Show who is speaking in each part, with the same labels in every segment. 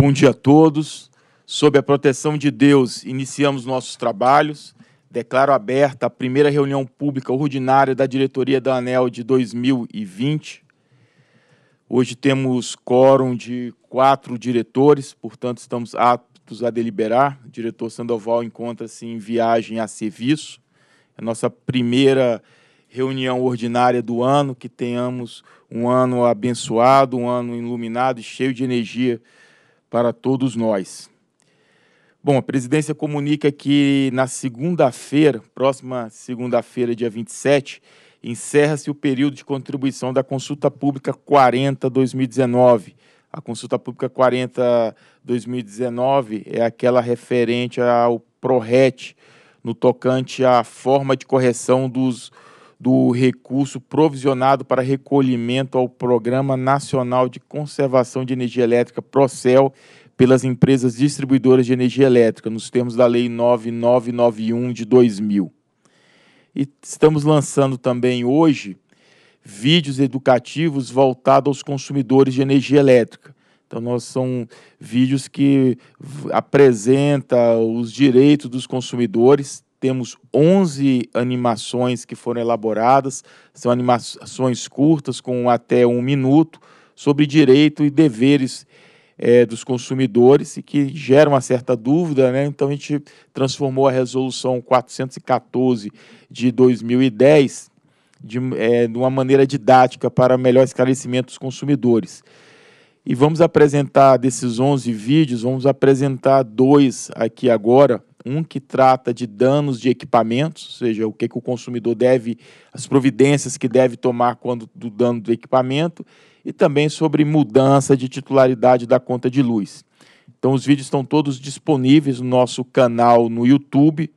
Speaker 1: Bom dia a todos. Sob a proteção de Deus, iniciamos nossos trabalhos. Declaro aberta a primeira reunião pública ordinária da diretoria da ANEL de 2020. Hoje temos quórum de quatro diretores, portanto, estamos aptos a deliberar. O diretor Sandoval encontra-se em viagem a serviço. É a nossa primeira reunião ordinária do ano, que tenhamos um ano abençoado, um ano iluminado e cheio de energia para todos nós. Bom, a presidência comunica que na segunda-feira, próxima segunda-feira, dia 27, encerra-se o período de contribuição da Consulta Pública 40 2019. A Consulta Pública 40 2019 é aquela referente ao PRORET, no tocante à forma de correção dos do recurso provisionado para recolhimento ao Programa Nacional de Conservação de Energia Elétrica, Procel, pelas empresas distribuidoras de energia elétrica, nos termos da Lei 9991 de 2000. E estamos lançando também hoje vídeos educativos voltados aos consumidores de energia elétrica. Então, nós são vídeos que apresenta os direitos dos consumidores, temos 11 animações que foram elaboradas, são animações curtas, com até um minuto, sobre direito e deveres é, dos consumidores e que gera uma certa dúvida, né? Então a gente transformou a resolução 414 de 2010 de, é, de uma maneira didática para melhor esclarecimento dos consumidores. E vamos apresentar desses 11 vídeos, vamos apresentar dois aqui agora um que trata de danos de equipamentos, ou seja, o que, que o consumidor deve, as providências que deve tomar quando do dano do equipamento, e também sobre mudança de titularidade da conta de luz. Então, os vídeos estão todos disponíveis no nosso canal no YouTube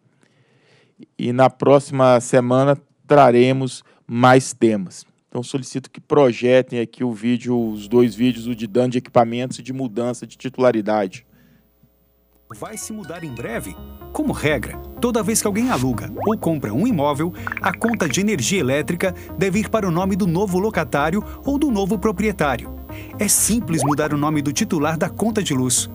Speaker 1: e na próxima semana traremos mais temas. Então, solicito que projetem aqui o vídeo, os dois vídeos, o de dano de equipamentos e de mudança de titularidade
Speaker 2: vai se mudar em breve? Como regra, toda vez que alguém aluga ou compra um imóvel, a conta de energia elétrica deve ir para o nome do novo locatário ou do novo proprietário. É simples mudar o nome do titular da conta de luz.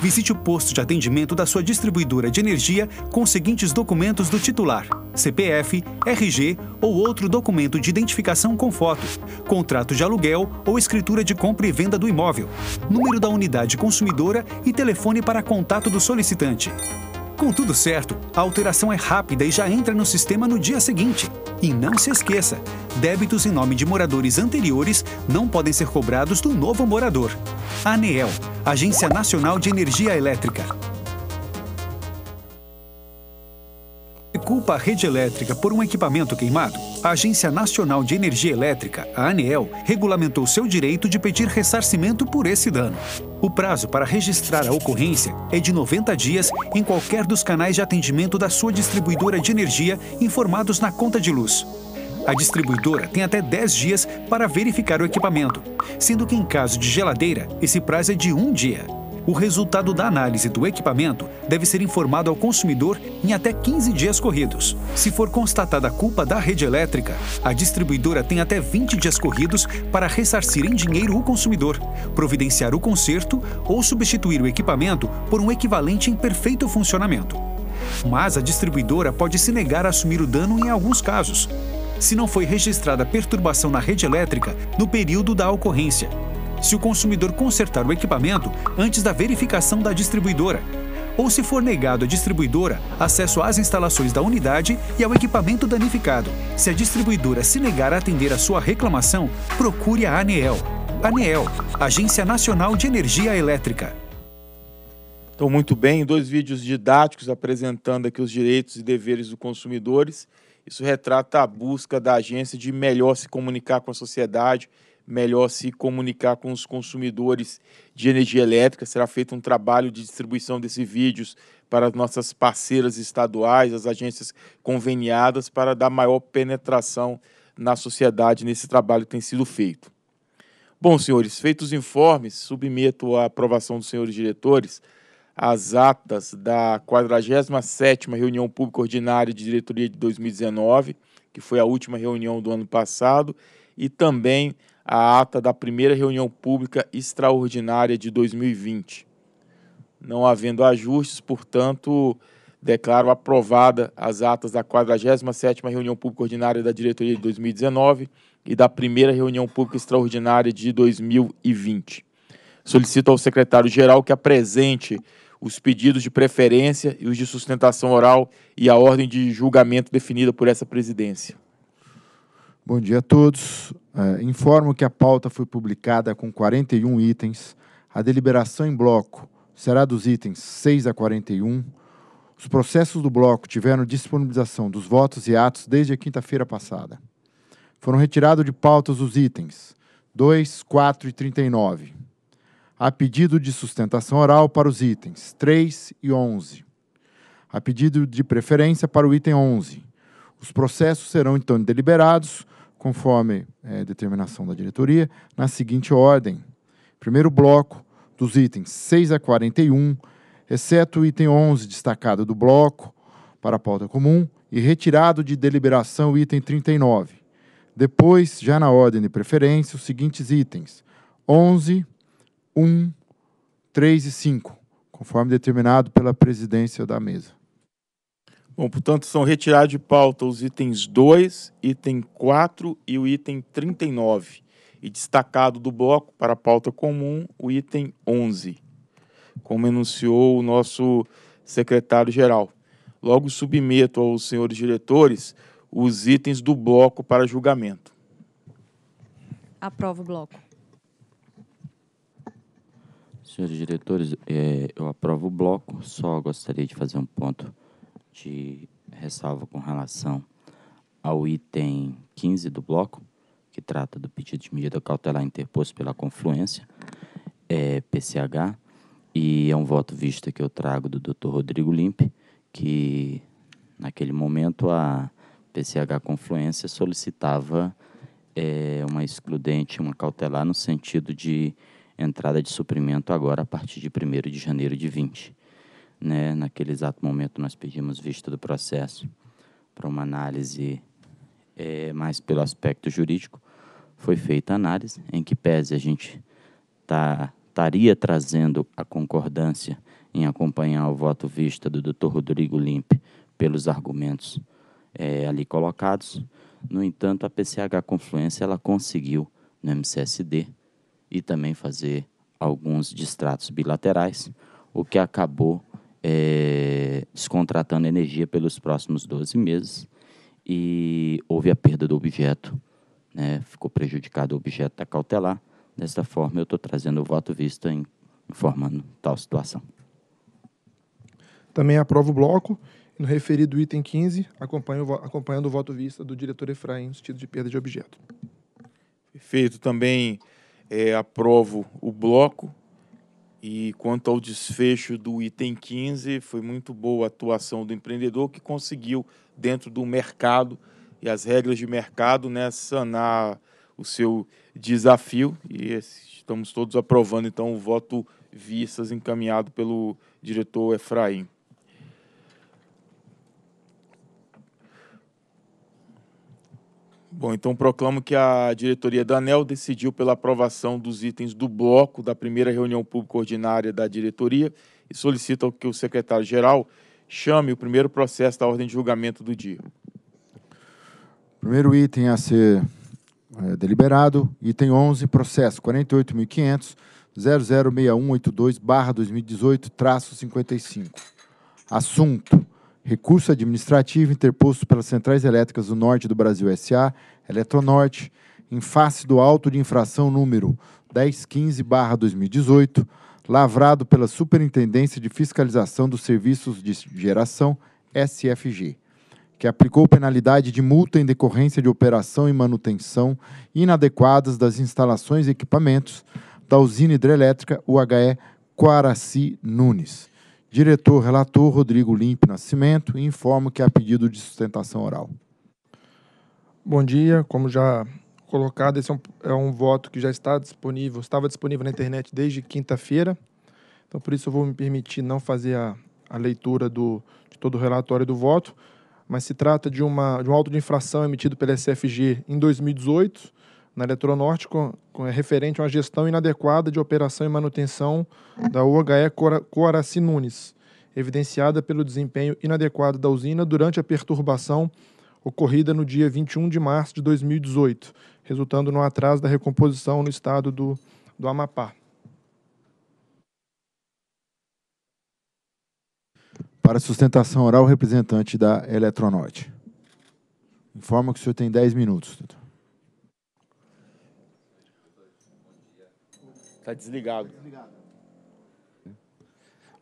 Speaker 2: Visite o posto de atendimento da sua distribuidora de energia com os seguintes documentos do titular. CPF, RG ou outro documento de identificação com foto, contrato de aluguel ou escritura de compra e venda do imóvel, número da unidade consumidora e telefone para contato do solicitante. Com tudo certo, a alteração é rápida e já entra no sistema no dia seguinte. E não se esqueça, débitos em nome de moradores anteriores não podem ser cobrados do novo morador. ANEEL, Agência Nacional de Energia Elétrica. culpa a rede elétrica por um equipamento queimado, a Agência Nacional de Energia Elétrica, a ANEEL, regulamentou seu direito de pedir ressarcimento por esse dano. O prazo para registrar a ocorrência é de 90 dias em qualquer dos canais de atendimento da sua distribuidora de energia informados na conta de luz. A distribuidora tem até 10 dias para verificar o equipamento, sendo que em caso de geladeira, esse prazo é de um dia. O resultado da análise do equipamento deve ser informado ao consumidor em até 15 dias corridos. Se for constatada a culpa da rede elétrica, a distribuidora tem até 20 dias corridos para ressarcir em dinheiro o consumidor, providenciar o conserto ou substituir o equipamento por um equivalente em perfeito funcionamento. Mas a distribuidora pode se negar a assumir o dano em alguns casos, se não foi registrada perturbação na rede elétrica no período da ocorrência, se o consumidor consertar o equipamento antes da verificação da distribuidora, ou se for negado à distribuidora acesso às instalações da unidade e ao equipamento danificado. Se a distribuidora se negar a atender a sua reclamação, procure a ANEEL. ANEEL, Agência Nacional de Energia Elétrica. Então,
Speaker 1: muito bem, dois vídeos didáticos apresentando aqui os direitos e deveres dos consumidores. Isso retrata a busca da agência de melhor se comunicar com a sociedade melhor se comunicar com os consumidores de energia elétrica. Será feito um trabalho de distribuição desses vídeos para as nossas parceiras estaduais, as agências conveniadas, para dar maior penetração na sociedade nesse trabalho que tem sido feito. Bom, senhores, feitos os informes, submeto à aprovação dos senhores diretores as atas da 47ª reunião pública ordinária de diretoria de 2019, que foi a última reunião do ano passado, e também a ata da primeira reunião pública extraordinária de 2020. Não havendo ajustes, portanto, declaro aprovada as atas da 47ª reunião pública ordinária da diretoria de 2019 e da primeira reunião pública extraordinária de 2020. Solicito ao secretário-geral que apresente os pedidos de preferência e os de sustentação oral e a ordem de julgamento definida por essa
Speaker 3: presidência. Bom dia a todos. Uh, informo que a pauta foi publicada com 41 itens. A deliberação em bloco será dos itens 6 a 41. Os processos do bloco tiveram disponibilização dos votos e atos desde a quinta-feira passada. Foram retirados de pautas os itens 2, 4 e 39. Há pedido de sustentação oral para os itens 3 e 11. Há pedido de preferência para o item 11. Os processos serão então deliberados conforme é, determinação da diretoria, na seguinte ordem. Primeiro bloco dos itens 6 a 41, exceto o item 11 destacado do bloco para a pauta comum e retirado de deliberação o item 39. Depois, já na ordem de preferência, os seguintes itens: 11, 1, 3 e 5, conforme determinado pela presidência da mesa. Bom, portanto, são retirados de pauta os
Speaker 1: itens 2, item 4 e o item 39, e destacado do bloco para a pauta comum o item 11, como enunciou o nosso secretário-geral. Logo, submeto aos senhores diretores os itens do bloco para julgamento.
Speaker 4: Aprovo o bloco.
Speaker 5: Senhores diretores, é, eu aprovo o bloco, só gostaria de fazer um ponto de ressalva com relação ao item 15 do bloco, que trata do pedido de medida cautelar interposto pela confluência, é, PCH, e é um voto vista que eu trago do Dr. Rodrigo Limpe, que naquele momento a PCH Confluência solicitava é, uma excludente, uma cautelar no sentido de entrada de suprimento agora a partir de 1 de janeiro de 20. Né? Naquele exato momento, nós pedimos vista do processo para uma análise é, mais pelo aspecto jurídico. Foi feita a análise, em que pese a gente tá, estaria trazendo a concordância em acompanhar o voto vista do Dr. Rodrigo Limpe pelos argumentos é, ali colocados. No entanto, a PCH Confluência ela conseguiu no MCSD e também fazer alguns distratos bilaterais, o que acabou é, descontratando energia pelos próximos 12 meses e houve a perda do objeto, né? ficou prejudicado o objeto da cautelar. Desta forma, eu estou trazendo o voto vista em, informando tal situação.
Speaker 6: Também aprovo o bloco. No referido item 15, acompanho, acompanhando o voto vista do diretor Efraim no sentido de perda de objeto. Perfeito. Também
Speaker 1: é, aprovo o bloco e quanto ao desfecho do item 15, foi muito boa a atuação do empreendedor que conseguiu, dentro do mercado e as regras de mercado, né, sanar o seu desafio. E estamos todos aprovando, então, o voto vistas encaminhado pelo diretor Efraim. Bom, então proclamo que a diretoria da ANEL decidiu pela aprovação dos itens do bloco da primeira reunião pública ordinária da diretoria e solicita que o secretário-geral chame o primeiro processo da ordem de julgamento do dia.
Speaker 3: Primeiro item a ser é, deliberado, item 11, processo 48.500, 006182, barra 2018, traço 55. Assunto, recurso administrativo interposto pelas centrais elétricas do Norte do Brasil SA, Eletronorte, em face do auto de infração número 1015-2018, lavrado pela Superintendência de Fiscalização dos Serviços de Geração, SFG, que aplicou penalidade de multa em decorrência de operação e manutenção inadequadas das instalações e equipamentos da usina hidrelétrica UHE Quaraci Nunes Diretor relator Rodrigo Limpe Nascimento informa que há pedido de sustentação oral.
Speaker 6: Bom dia. Como já colocado, esse é um, é um voto que já está disponível, estava disponível na internet desde quinta-feira. Então, por isso, eu vou me permitir não fazer a, a leitura do, de todo o relatório do voto, mas se trata de, uma, de um auto de infração emitido pela SFG em 2018 na Eletronorte com, com, é referente a uma gestão inadequada de operação e manutenção da UHE Coaraci Nunes, evidenciada pelo desempenho inadequado da usina durante a perturbação ocorrida no dia 21 de março de 2018, resultando no atraso da recomposição no estado do, do Amapá.
Speaker 3: Para sustentação oral, representante da Eletronorte. Informa que o senhor tem 10 minutos, doutor.
Speaker 1: Está desligado. Tá desligado.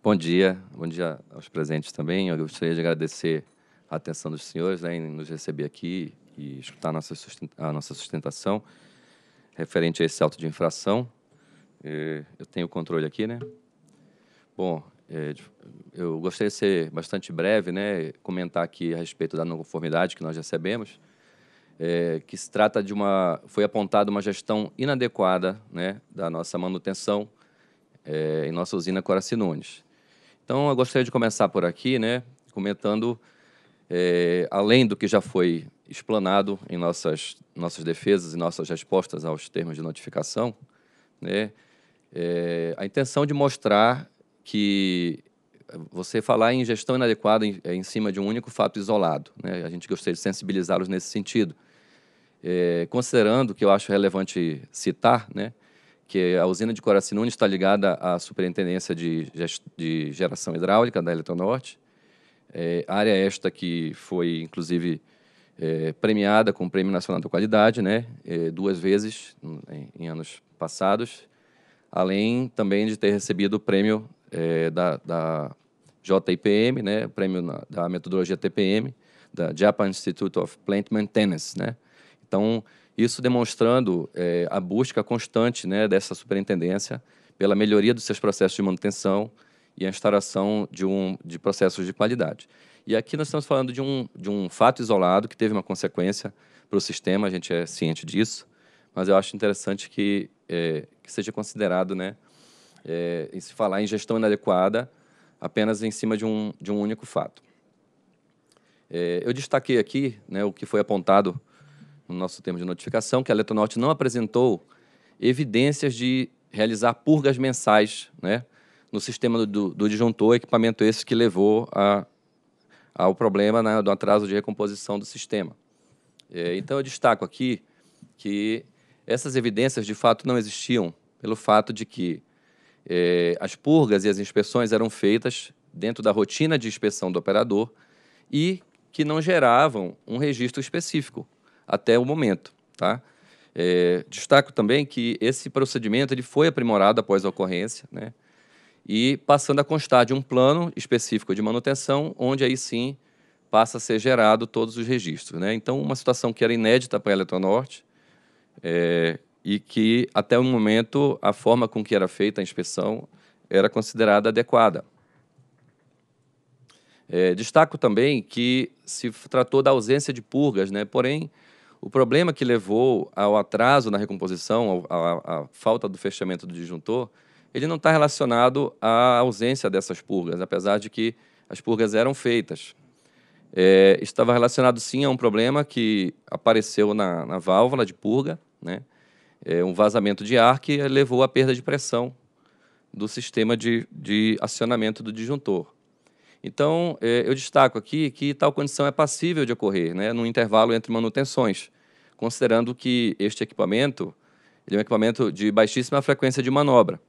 Speaker 7: Bom dia, bom dia aos presentes também. Eu gostaria de agradecer a atenção dos senhores né, em nos receber aqui e escutar a nossa, a nossa sustentação referente a esse auto de infração. É, eu tenho o controle aqui, né? Bom, é, eu gostaria de ser bastante breve, né? Comentar aqui a respeito da não conformidade que nós recebemos é, que se trata de uma. Foi apontada uma gestão inadequada né, da nossa manutenção é, em nossa usina Coraci Nunes. Então, eu gostaria de começar por aqui, né, comentando, é, além do que já foi explanado em nossas, nossas defesas e nossas respostas aos termos de notificação, né, é, a intenção de mostrar que você falar em gestão inadequada em, é, em cima de um único fato isolado. Né? A gente gostaria de sensibilizá-los nesse sentido, é, considerando que eu acho relevante citar, né, que a usina de Coracinune está ligada à Superintendência de, de Geração Hidráulica da Eletronorte, é, área esta que foi, inclusive, é, premiada com o Prêmio Nacional da Qualidade, né, é, duas vezes em, em, anos passados, além também de ter recebido o prêmio é, da, da JIPM, né, o prêmio na, da metodologia TPM, da Japan Institute of Plant Maintenance, né, então, isso demonstrando é, a busca constante né, dessa superintendência pela melhoria dos seus processos de manutenção e a instauração de, um, de processos de qualidade. E aqui nós estamos falando de um, de um fato isolado que teve uma consequência para o sistema, a gente é ciente disso, mas eu acho interessante que, é, que seja considerado, né, é, se falar em gestão inadequada apenas em cima de um, de um único fato. É, eu destaquei aqui né, o que foi apontado no nosso tema de notificação, que a Eletronorte não apresentou evidências de realizar purgas mensais né, no sistema do, do disjuntor, equipamento esse que levou a, ao problema né, do atraso de recomposição do sistema. É, então, eu destaco aqui que essas evidências de fato não existiam pelo fato de que é, as purgas e as inspeções eram feitas dentro da rotina de inspeção do operador e que não geravam um registro específico até o momento. Tá? É, destaco também que esse procedimento ele foi aprimorado após a ocorrência, né? e passando a constar de um plano específico de manutenção, onde aí sim passa a ser gerado todos os registros. Né? Então, uma situação que era inédita para a Eletronorte é, e que, até o momento, a forma com que era feita a inspeção era considerada adequada. É, destaco também que se tratou da ausência de purgas, né? porém, o problema que levou ao atraso na recomposição, à falta do fechamento do disjuntor, ele não está relacionado à ausência dessas purgas, apesar de que as purgas eram feitas. É, estava relacionado sim a um problema que apareceu na, na válvula de purga, né? É, um vazamento de ar que levou à perda de pressão do sistema de, de acionamento do disjuntor. Então, é, eu destaco aqui que tal condição é passível de ocorrer né, no intervalo entre manutenções, considerando que este equipamento é um equipamento de baixíssima frequência de manobra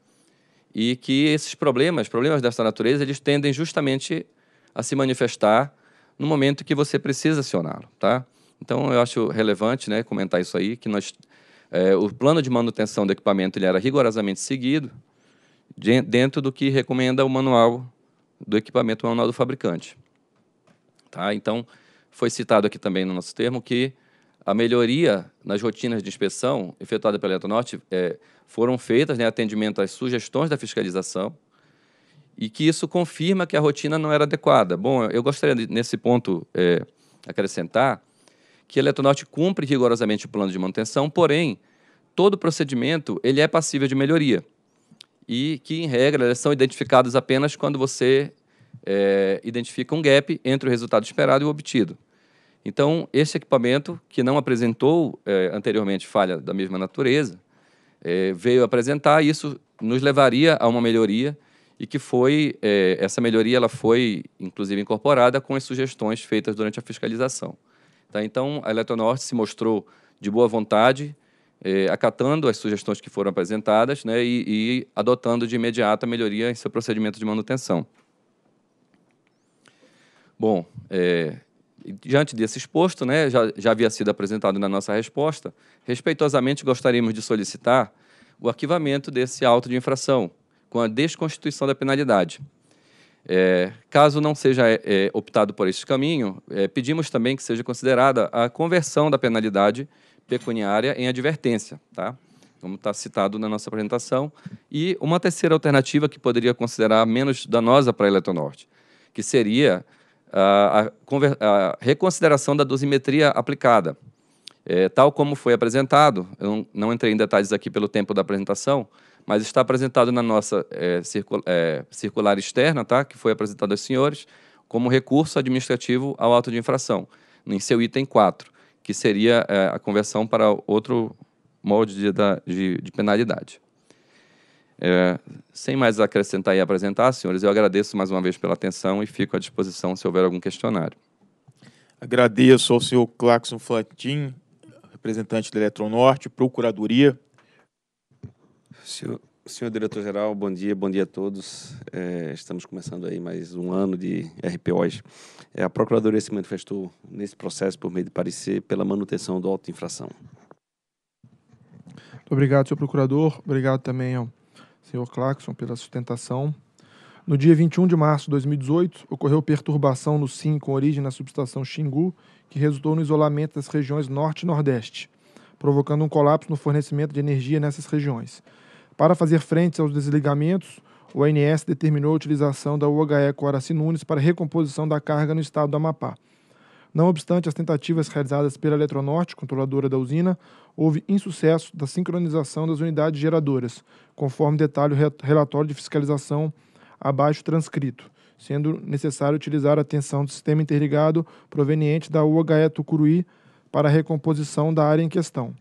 Speaker 7: e que esses problemas, problemas dessa natureza, eles tendem justamente a se manifestar no momento que você precisa acioná-lo, tá? Então, eu acho relevante né, comentar isso aí, que nós, é, o plano de manutenção do equipamento ele era rigorosamente seguido de, dentro do que recomenda o manual do equipamento manual do fabricante. Tá? Então, foi citado aqui também no nosso termo que a melhoria nas rotinas de inspeção efetuada pela Eletronorte é, foram feitas né, atendimento às sugestões da fiscalização e que isso confirma que a rotina não era adequada. Bom, eu gostaria, de, nesse ponto, é, acrescentar que a Eletronorte cumpre rigorosamente o plano de manutenção, porém, todo procedimento ele é passível de melhoria e que, em regra, elas são identificadas apenas quando você é, identifica um gap entre o resultado esperado e o obtido. Então, esse equipamento, que não apresentou é, anteriormente falha da mesma natureza, é, veio apresentar, isso nos levaria a uma melhoria e que foi, é, essa melhoria ela foi, inclusive, incorporada com as sugestões feitas durante a fiscalização. Tá? Então, a Eletronorte se mostrou de boa vontade é, acatando as sugestões que foram apresentadas né, e, e adotando de imediato a melhoria em seu procedimento de manutenção. Bom, é, diante desse exposto, né, já, já havia sido apresentado na nossa resposta, respeitosamente gostaríamos de solicitar o arquivamento desse auto de infração, com a desconstituição da penalidade. É, caso não seja é, é optado por este caminho, é, pedimos também que seja considerada a conversão da penalidade pecuniária em advertência, tá? como está citado na nossa apresentação. E uma terceira alternativa que poderia considerar menos danosa para a Eletronorte, que seria ah, a, a, a reconsideração da dosimetria aplicada. É, tal como foi apresentado, eu não, não, entrei em detalhes aqui pelo tempo da apresentação, mas está apresentado na nossa é, é, circular externa, tá? que foi apresentado aos senhores, como recurso administrativo ao auto de infração, em seu item 4 que seria é, a conversão para outro molde de, de, de penalidade. É, sem mais acrescentar e apresentar, senhores, eu agradeço mais uma vez pela atenção e fico à disposição se houver algum questionário. Agradeço ao senhor Claxon
Speaker 8: Flatin, representante da Eletronorte, Procuradoria. Senhor, Senhor diretor-geral, bom dia, bom dia a todos. É, estamos começando aí mais um ano de RPOs. É, a Procuradoria se manifestou nesse processo por meio de parecer pela manutenção do auto infração.
Speaker 6: Muito obrigado, senhor procurador. Obrigado também ao senhor Clarkson, pela sustentação. No dia 21 de março de 2018, ocorreu perturbação no SIM com origem na subestação Xingu, que resultou no isolamento das regiões Norte e Nordeste, provocando um colapso no fornecimento de energia nessas regiões. Para fazer frente aos desligamentos, o ANS determinou a utilização da UHE Coraci Nunes para recomposição da carga no estado do Amapá. Não obstante as tentativas realizadas pela Eletronorte, controladora da usina, houve insucesso da sincronização das unidades geradoras, conforme detalha o relatório de fiscalização abaixo transcrito, sendo necessário utilizar a tensão do sistema interligado proveniente da UHE Tucuruí para a recomposição da área em questão.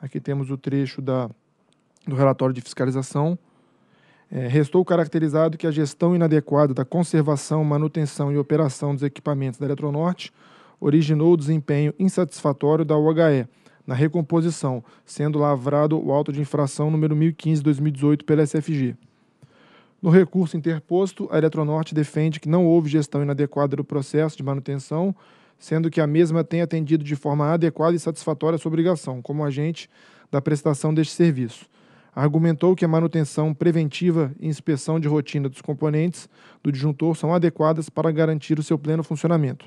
Speaker 6: Aqui temos o trecho da do relatório de fiscalização, é, restou caracterizado que a gestão inadequada da conservação, manutenção e operação dos equipamentos da Eletronorte originou o desempenho insatisfatório da UHE na recomposição, sendo lavrado o auto de infração número 1015-2018 pela SFG. No recurso interposto, a Eletronorte defende que não houve gestão inadequada do processo de manutenção, sendo que a mesma tem atendido de forma adequada e satisfatória a sua obrigação como agente da prestação deste serviço argumentou que a manutenção preventiva e inspeção de rotina dos componentes do disjuntor são adequadas para garantir o seu pleno funcionamento.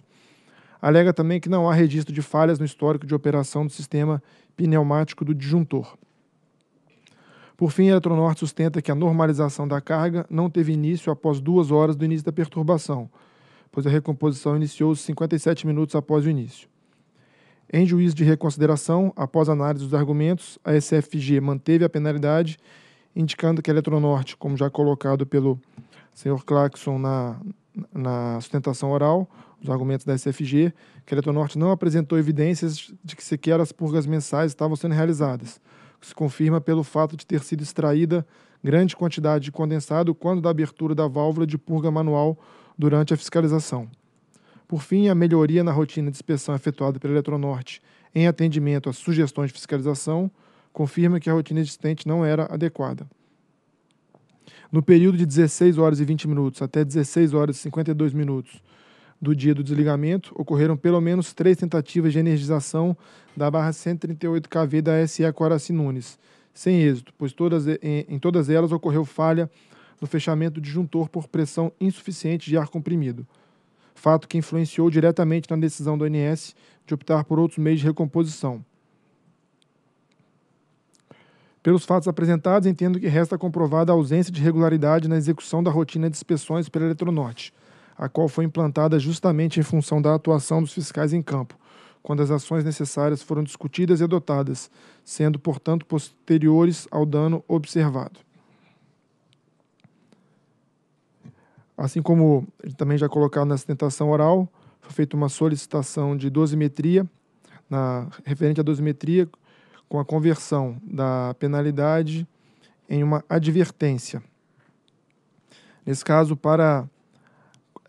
Speaker 6: Alega também que não há registro de falhas no histórico de operação do sistema pneumático do disjuntor. Por fim, a Eletronorte sustenta que a normalização da carga não teve início após duas horas do início da perturbação, pois a recomposição iniciou-se 57 minutos após o início. Em juízo de reconsideração, após análise dos argumentos, a SFG manteve a penalidade, indicando que a Eletronorte, como já colocado pelo senhor Claxon na, na sustentação oral, os argumentos da SFG, que a Eletronorte não apresentou evidências de que sequer as purgas mensais estavam sendo realizadas, o que se confirma pelo fato de ter sido extraída grande quantidade de condensado quando da abertura da válvula de purga manual durante a fiscalização. Por fim, a melhoria na rotina de inspeção efetuada pela Eletronorte em atendimento às sugestões de fiscalização confirma que a rotina existente não era adequada. No período de 16 horas e 20 minutos até 16 horas e 52 minutos do dia do desligamento, ocorreram pelo menos três tentativas de energização da barra 138 kV da SE Coraci Nunes, sem êxito, pois todas, em, em todas elas ocorreu falha no fechamento do disjuntor por pressão insuficiente de ar comprimido fato que influenciou diretamente na decisão do ONS de optar por outros meios de recomposição. Pelos fatos apresentados, entendo que resta comprovada a ausência de regularidade na execução da rotina de inspeções pela Eletronorte, a qual foi implantada justamente em função da atuação dos fiscais em campo, quando as ações necessárias foram discutidas e adotadas, sendo, portanto, posteriores ao dano observado. Assim como ele também já colocado na sustentação oral, foi feita uma solicitação de dosimetria, na, referente à dosimetria, com a conversão da penalidade em uma advertência. Nesse caso, para,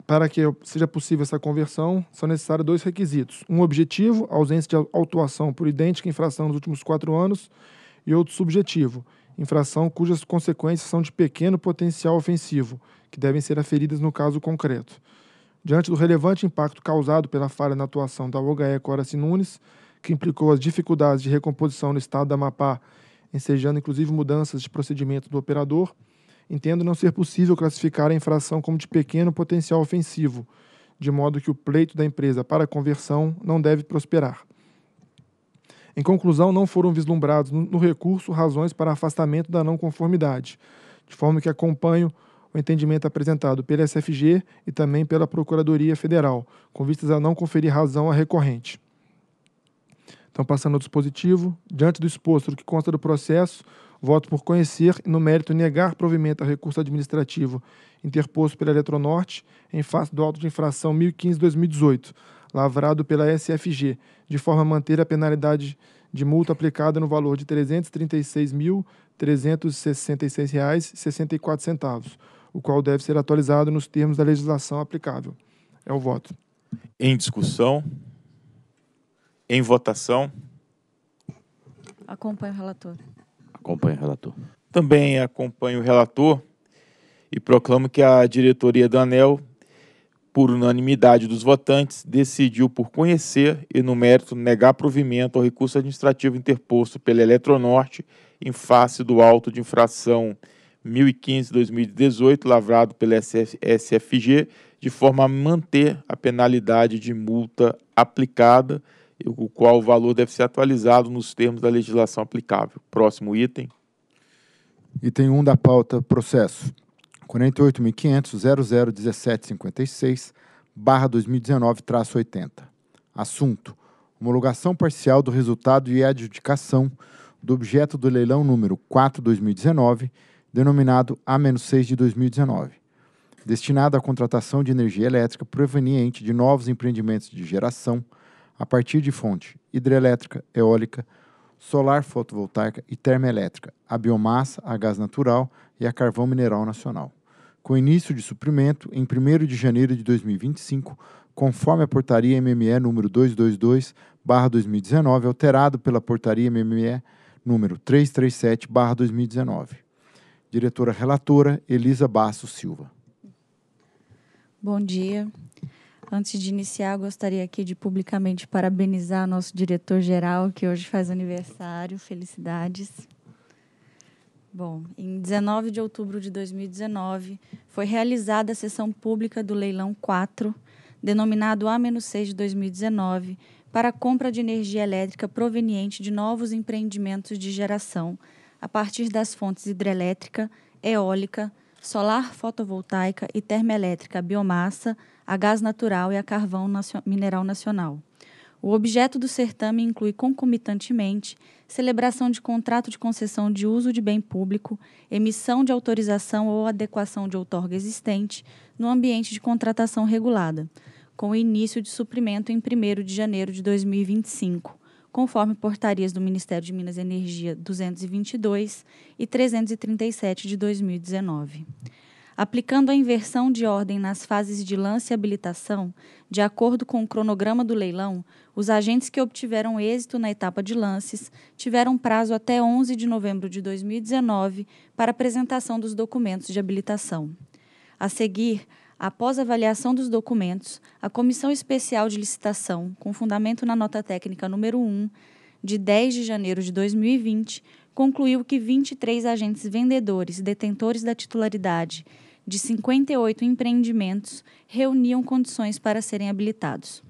Speaker 6: para que seja possível essa conversão, são necessários dois requisitos. Um objetivo, ausência de autuação por idêntica infração nos últimos quatro anos, e outro subjetivo, infração cujas consequências são de pequeno potencial ofensivo, que devem ser aferidas no caso concreto. Diante do relevante impacto causado pela falha na atuação da OGE Coraci Nunes, que implicou as dificuldades de recomposição no estado da Amapá, ensejando inclusive mudanças de procedimento do operador, entendo não ser possível classificar a infração como de pequeno potencial ofensivo, de modo que o pleito da empresa para conversão não deve prosperar. Em conclusão, não foram vislumbrados no recurso razões para afastamento da não conformidade, de forma que acompanho o entendimento apresentado pela SFG e também pela Procuradoria Federal, com vistas a não conferir razão à recorrente. Então, passando ao dispositivo, diante do exposto do que consta do processo, voto por conhecer e, no mérito, negar provimento a recurso administrativo interposto pela Eletronorte em face do auto de infração 1015-2018, lavrado pela SFG, de forma a manter a penalidade de multa aplicada no valor de R$ 336.366,64, o qual deve ser atualizado nos termos da legislação aplicável. É o voto.
Speaker 1: Em discussão? Em votação?
Speaker 4: Acompanho o relator.
Speaker 5: Acompanho o relator.
Speaker 1: Também acompanho o relator e proclamo que a diretoria do ANEL por unanimidade dos votantes, decidiu por conhecer e, no mérito, negar provimento ao recurso administrativo interposto pela Eletronorte em face do auto de infração 1015-2018, lavrado pela SFG, de forma a manter a penalidade de multa aplicada, o qual o valor deve ser atualizado nos termos da legislação aplicável. Próximo item.
Speaker 3: Item 1 um da pauta, processo 48.500.001756, barra 2019, traço 80. Assunto, homologação parcial do resultado e adjudicação do objeto do leilão número 4-2019, denominado A-6 de 2019, destinado à contratação de energia elétrica proveniente de novos empreendimentos de geração a partir de fonte hidrelétrica, eólica, solar fotovoltaica e termoelétrica, a biomassa, a gás natural, e a Carvão Mineral Nacional, com início de suprimento em 1 de janeiro de 2025, conforme a portaria MME número 222/2019, alterado pela portaria MME número 337/2019. Diretora relatora Elisa Basso Silva.
Speaker 4: Bom dia. Antes de iniciar, gostaria aqui de publicamente parabenizar nosso diretor-geral, que hoje faz aniversário. Felicidades. Bom, em 19 de outubro de 2019, foi realizada a sessão pública do leilão 4, denominado A-6 de 2019, para a compra de energia elétrica proveniente de novos empreendimentos de geração a partir das fontes hidrelétrica, eólica, solar fotovoltaica e termoelétrica biomassa, a gás natural e a carvão nacio mineral nacional. O objeto do certame inclui concomitantemente celebração de contrato de concessão de uso de bem público, emissão de autorização ou adequação de outorga existente no ambiente de contratação regulada, com início de suprimento em 1 de janeiro de 2025, conforme portarias do Ministério de Minas e Energia 222 e 337 de 2019 aplicando a inversão de ordem nas fases de lance e habilitação, de acordo com o cronograma do leilão, os agentes que obtiveram êxito na etapa de lances tiveram prazo até 11 de novembro de 2019 para apresentação dos documentos de habilitação. A seguir, após avaliação dos documentos, a Comissão Especial de Licitação, com fundamento na nota técnica número 1, de 10 de janeiro de 2020, concluiu que 23 agentes vendedores, detentores da titularidade de 58 empreendimentos reuniam condições para serem habilitados.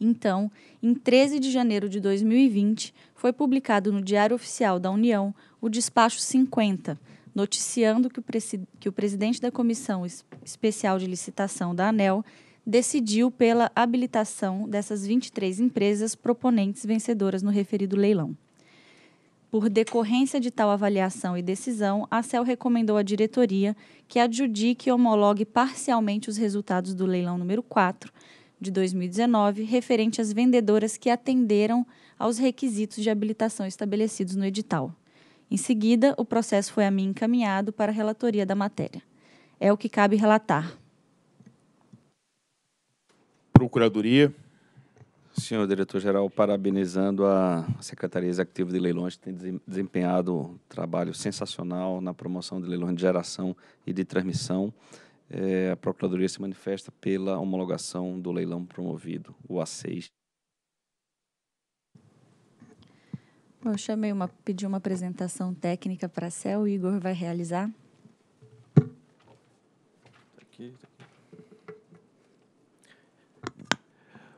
Speaker 4: Então, em 13 de janeiro de 2020, foi publicado no Diário Oficial da União o Despacho 50, noticiando que o, que o presidente da Comissão Especial de Licitação da ANEL decidiu pela habilitação dessas 23 empresas proponentes vencedoras no referido leilão. Por decorrência de tal avaliação e decisão, a CEL recomendou à diretoria que adjudique e homologue parcialmente os resultados do leilão número 4 de 2019, referente às vendedoras que atenderam aos requisitos de habilitação estabelecidos no edital. Em seguida, o processo foi a mim encaminhado para a relatoria da matéria. É o que cabe relatar.
Speaker 8: Procuradoria, Senhor diretor-geral, parabenizando a Secretaria Executiva de Leilões, que tem desempenhado um trabalho sensacional na promoção de leilões de geração e de transmissão. É, a Procuradoria se manifesta pela homologação do leilão promovido, o A6.
Speaker 4: Bom, eu chamei uma, pedi uma apresentação técnica para a CEL, o Igor vai realizar. Tá aqui,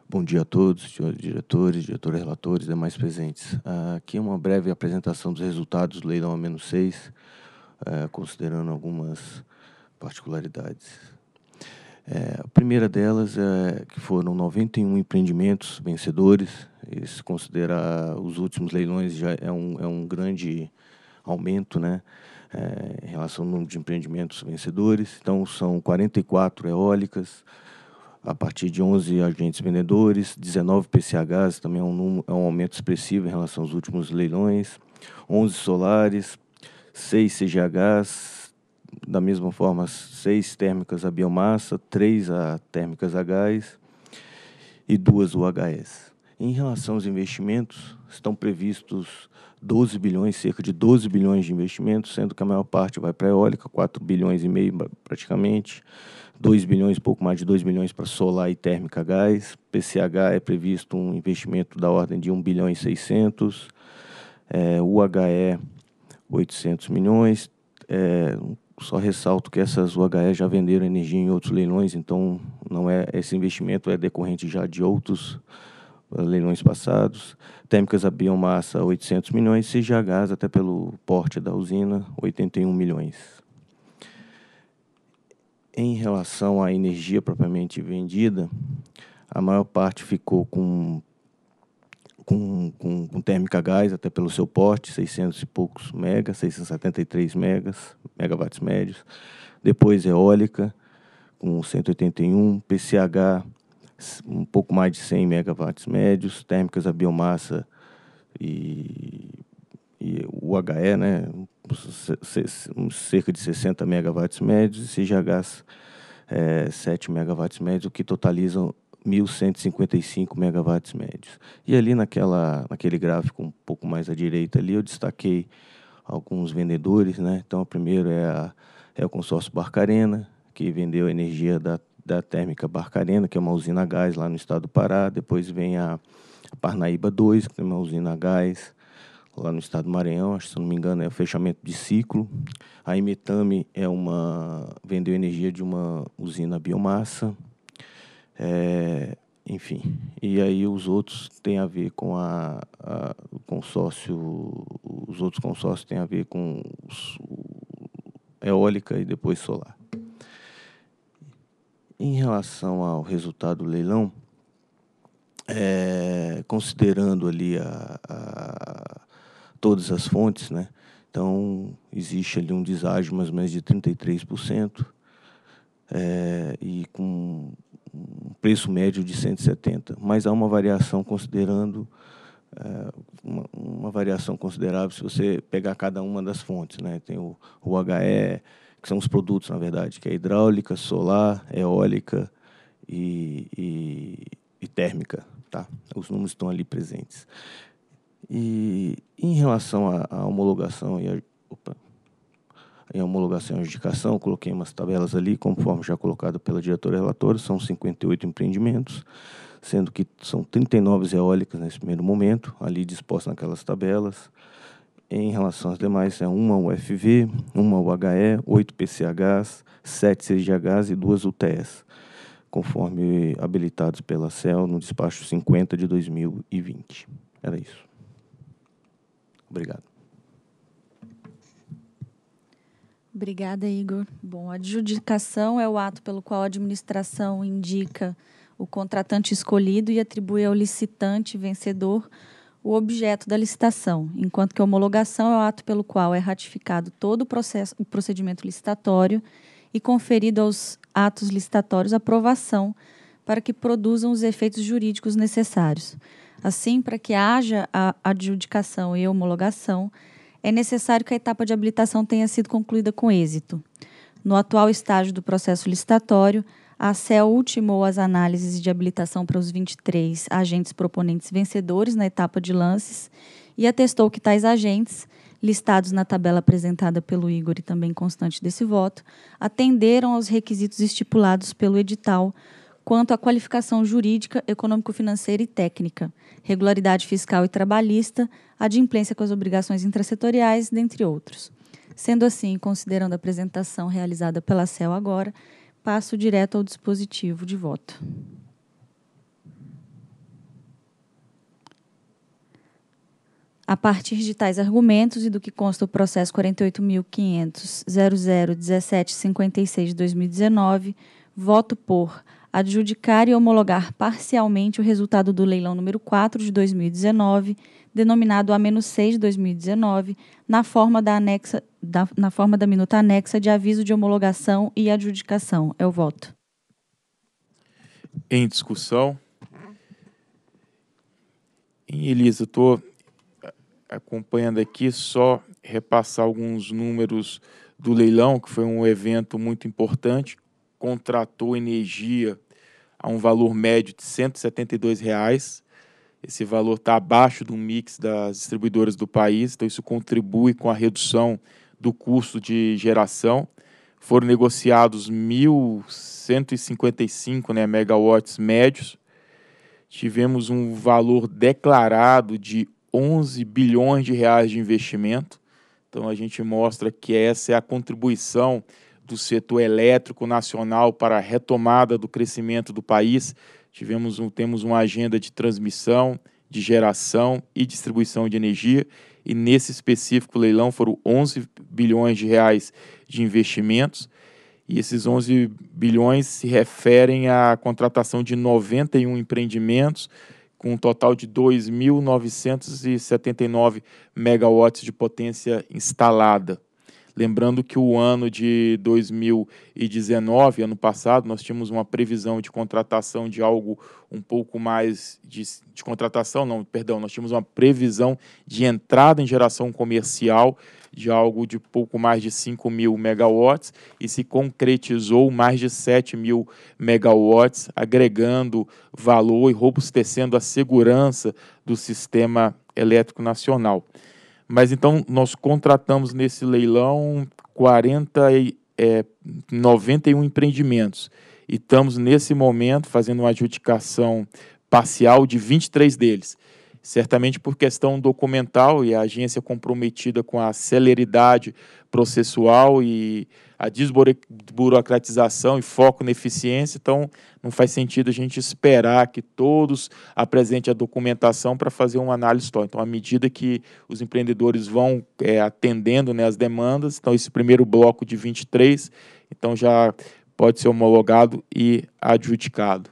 Speaker 9: Bom dia a todos, senhores diretores, diretores relatores, demais presentes. Ah, aqui uma breve apresentação dos resultados do leilão A-6, ah, considerando algumas particularidades. É, a primeira delas é que foram 91 empreendimentos vencedores. Se considerar os últimos leilões, já é um, é um grande aumento, né? É, em relação ao número de empreendimentos vencedores. Então, são 44 eólicas, a partir de 11 agentes vendedores, 19 PCHs, também é um, é um aumento expressivo em relação aos últimos leilões, 11 solares, 6 CGHs, da mesma forma, 6 térmicas a biomassa, 3 a térmicas a gás e 2 UHS. Em relação aos investimentos, estão previstos 12 bilhões, cerca de 12 bilhões de investimentos, sendo que a maior parte vai para a eólica, 4 bilhões e meio praticamente, 2 bilhões, pouco mais de 2 bilhões para solar e térmica a gás. PCH é previsto um investimento da ordem de 1 bilhão e 600. É, UHE, 800 milhões. É, só ressalto que essas UHE já venderam energia em outros leilões, então não é esse investimento é decorrente já de outros eh, leilões passados. Térmicas a biomassa, 800 milhões. CGH, até pelo porte da usina, 81 milhões. Em relação à energia propriamente vendida, a maior parte ficou com, com, com, com térmica a gás, até pelo seu porte, 600 e poucos megas, 673 megas, megawatts médios. Depois eólica, com 181, PCH, um pouco mais de 100 megawatts médios, térmicas a biomassa e, e o HE, né, cerca de 60 megawatts médios e CGHs é, 7 megawatts médios, o que totalizam 1.155 megawatts médios. E ali naquela, naquele gráfico um pouco mais à direita ali, eu destaquei alguns vendedores, né? Então, o primeiro é, a, é o consórcio Barcarena, que vendeu a energia da, da térmica Barcarena, que é uma usina a gás lá no estado do Pará. Depois vem a Parnaíba 2, que é uma usina a gás lá no estado do Maranhão, acho, se não me engano, é o fechamento de ciclo. A Imetame é uma vendeu energia de uma usina biomassa. É, enfim, e aí os outros têm a ver com a, a o consórcio, os outros consórcios têm a ver com os, o, eólica e depois solar. Em relação ao resultado do leilão, é, considerando ali a, a todas as fontes, né? Então, existe ali um deságio mais ou menos de 33%, é, e com um preço médio de 170, mas há uma variação considerando é, uma, uma, variação considerável se você pegar cada uma das fontes, né? Tem o, o HE, que são os produtos, na verdade, que é hidráulica, solar, eólica e, e, e térmica, tá? Os números estão ali presentes. E em relação à homologação e a, opa, em homologação e adjudicação, coloquei umas tabelas ali, conforme já colocado pela diretora relatora, são 58 empreendimentos, sendo que são 39 eólicas nesse primeiro momento, ali dispostas naquelas tabelas. Em relação às demais, é uma UFV, uma UHE, 8 PCHs, 7 CGHs e duas UTS, conforme habilitados pela CEL no despacho 50 de 2020. Era isso. Obrigado.
Speaker 4: Obrigada, Igor. Bom, a adjudicação é o ato pelo qual a administração indica o contratante escolhido e atribui ao licitante vencedor o objeto da licitação, enquanto que a homologação é o ato pelo qual é ratificado todo o, processo, o procedimento licitatório e conferido aos atos licitatórios aprovação para que produzam os efeitos jurídicos necessários assim, para que haja a adjudicação e homologação, é necessário que a etapa de habilitação tenha sido concluída com êxito. No atual estágio do processo licitatório, a CEL ultimou as análises de habilitação para os 23 agentes proponentes vencedores na etapa de lances e atestou que tais agentes, listados na tabela apresentada pelo Igor e também constante desse voto, atenderam aos requisitos estipulados pelo edital quanto à qualificação jurídica, econômico-financeira e técnica, regularidade fiscal e trabalhista, adimplência com as obrigações intrasetoriais, dentre outros. Sendo assim, considerando a apresentação realizada pela CEL agora, passo direto ao dispositivo de voto. A partir de tais argumentos e do que consta o processo 48.500.001756 de 2019, voto por adjudicar e homologar parcialmente o resultado do leilão número 4 de 2019, denominado A-6 de 2019, na forma da anexa da, na forma da minuta anexa de aviso de homologação e adjudicação. É o voto.
Speaker 1: Em discussão. em Elisa, estou acompanhando aqui só repassar alguns números do leilão, que foi um evento muito importante contratou energia a um valor médio de R$ 172. Reais. Esse valor está abaixo do mix das distribuidoras do país, então isso contribui com a redução do custo de geração. Foram negociados 1.155 né, megawatts médios. Tivemos um valor declarado de 11 bilhões de reais de investimento. Então a gente mostra que essa é a contribuição do setor elétrico nacional para a retomada do crescimento do país. Tivemos um, temos uma agenda de transmissão, de geração e distribuição de energia, e nesse específico leilão foram 11 bilhões de reais de investimentos. E esses 11 bilhões se referem à contratação de 91 empreendimentos, com um total de 2.979 megawatts de potência instalada. Lembrando que o ano de 2019, ano passado, nós tínhamos uma previsão de contratação de algo um pouco mais de, de contratação, não, perdão, nós tínhamos uma previsão de entrada em geração comercial de algo de pouco mais de 5 mil megawatts e se concretizou mais de 7 mil megawatts, agregando valor e robustecendo a segurança do sistema elétrico nacional. Mas então nós contratamos nesse leilão 40 e, é, 91 empreendimentos e estamos nesse momento fazendo uma adjudicação parcial de 23 deles certamente por questão documental e a agência comprometida com a celeridade processual e a desburocratização e foco na eficiência, então não faz sentido a gente esperar que todos apresentem a documentação para fazer uma análise só. Então, à medida que os empreendedores vão é, atendendo né, as demandas, então esse primeiro bloco de 23, então já pode ser homologado e adjudicado.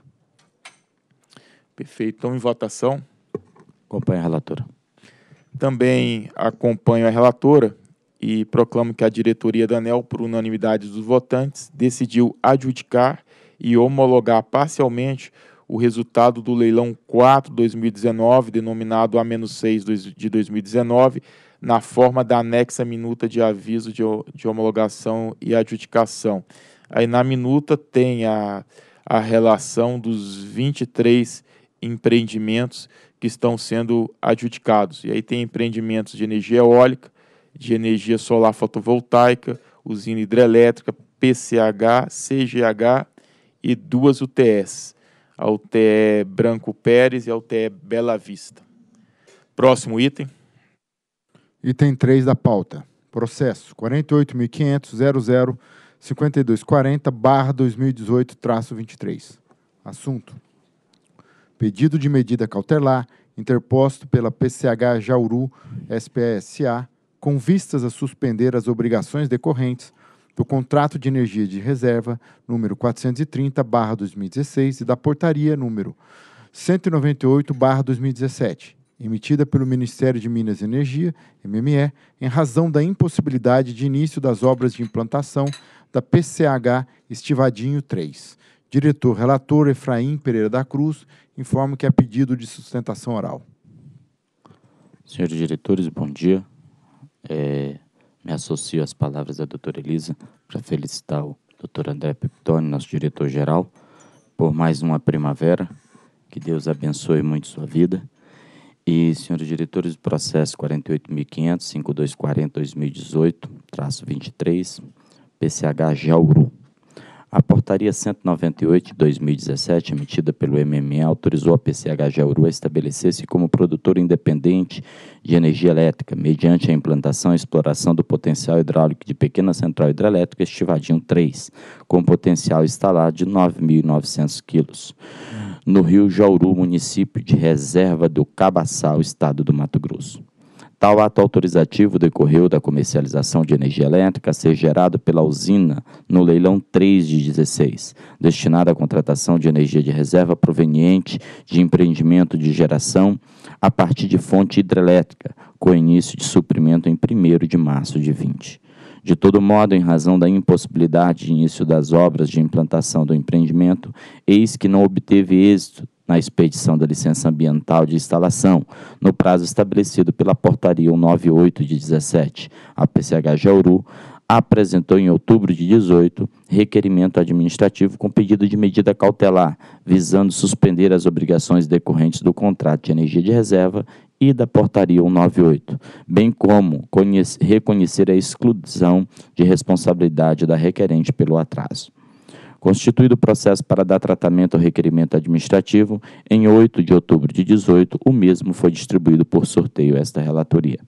Speaker 1: Perfeito. Então, em votação.
Speaker 5: Acompanho a relatora.
Speaker 1: Também acompanho a relatora e proclamo que a diretoria da ANEL, por unanimidade dos votantes, decidiu adjudicar e homologar parcialmente o resultado do leilão 4/2019, denominado A-6 de 2019, na forma da anexa minuta de aviso de, de homologação e adjudicação. Aí na minuta tem a, a relação dos 23 empreendimentos que estão sendo adjudicados. E aí tem empreendimentos de energia eólica, de energia solar fotovoltaica, usina hidrelétrica, PCH, CGH e duas UTS, a UTE Branco Pérez e a UTE Bela Vista.
Speaker 3: Próximo item. Item 3 da pauta. Processo 48.500.00.5240 2018 23. Assunto pedido de medida cautelar interposto pela PCH Jauru SPSA com vistas a suspender as obrigações decorrentes do contrato de energia de reserva número 430/2016 e da portaria número 198/2017, emitida pelo Ministério de Minas e Energia, MME, em razão da impossibilidade de início das obras de implantação da PCH Estivadinho 3 Diretor, relator Efraim Pereira da Cruz, informo que é pedido de sustentação oral.
Speaker 5: Senhores diretores, bom dia. É, me associo às palavras da doutora Elisa para felicitar o doutor André Peptoni, nosso diretor-geral, por mais uma primavera. Que Deus abençoe muito sua vida. E, senhores diretores, processo 48.500, 5240-2018, traço 23, PCH Jauru. A portaria 198 de 2017, emitida pelo MME, autorizou a PCH Jauru a estabelecer-se como produtor independente de energia elétrica, mediante a implantação e exploração do potencial hidráulico de pequena central hidrelétrica Estivadinho 3, com potencial instalado de 9.900 quilos, no rio Jauru, município de Reserva do Cabaçal, estado do Mato Grosso. Tal ato autorizativo decorreu da comercialização de energia elétrica a ser gerado pela usina no leilão 3 de 16, destinada à contratação de energia de reserva proveniente de empreendimento de geração a partir de fonte hidrelétrica, com início de suprimento em 1 de março de 20. De todo modo, em razão da impossibilidade de início das obras de implantação do empreendimento, eis que não obteve êxito na expedição da licença ambiental de instalação, no prazo estabelecido pela Portaria 198 de 17. A PCH Jauru apresentou em outubro de 18 requerimento administrativo com pedido de medida cautelar, visando suspender as obrigações decorrentes do contrato de energia de reserva e da Portaria 198, bem como reconhecer a exclusão de responsabilidade da requerente pelo atraso. Constituído o processo para dar tratamento ao requerimento administrativo, em 8 de outubro de 18, o mesmo foi distribuído por sorteio esta relatoria.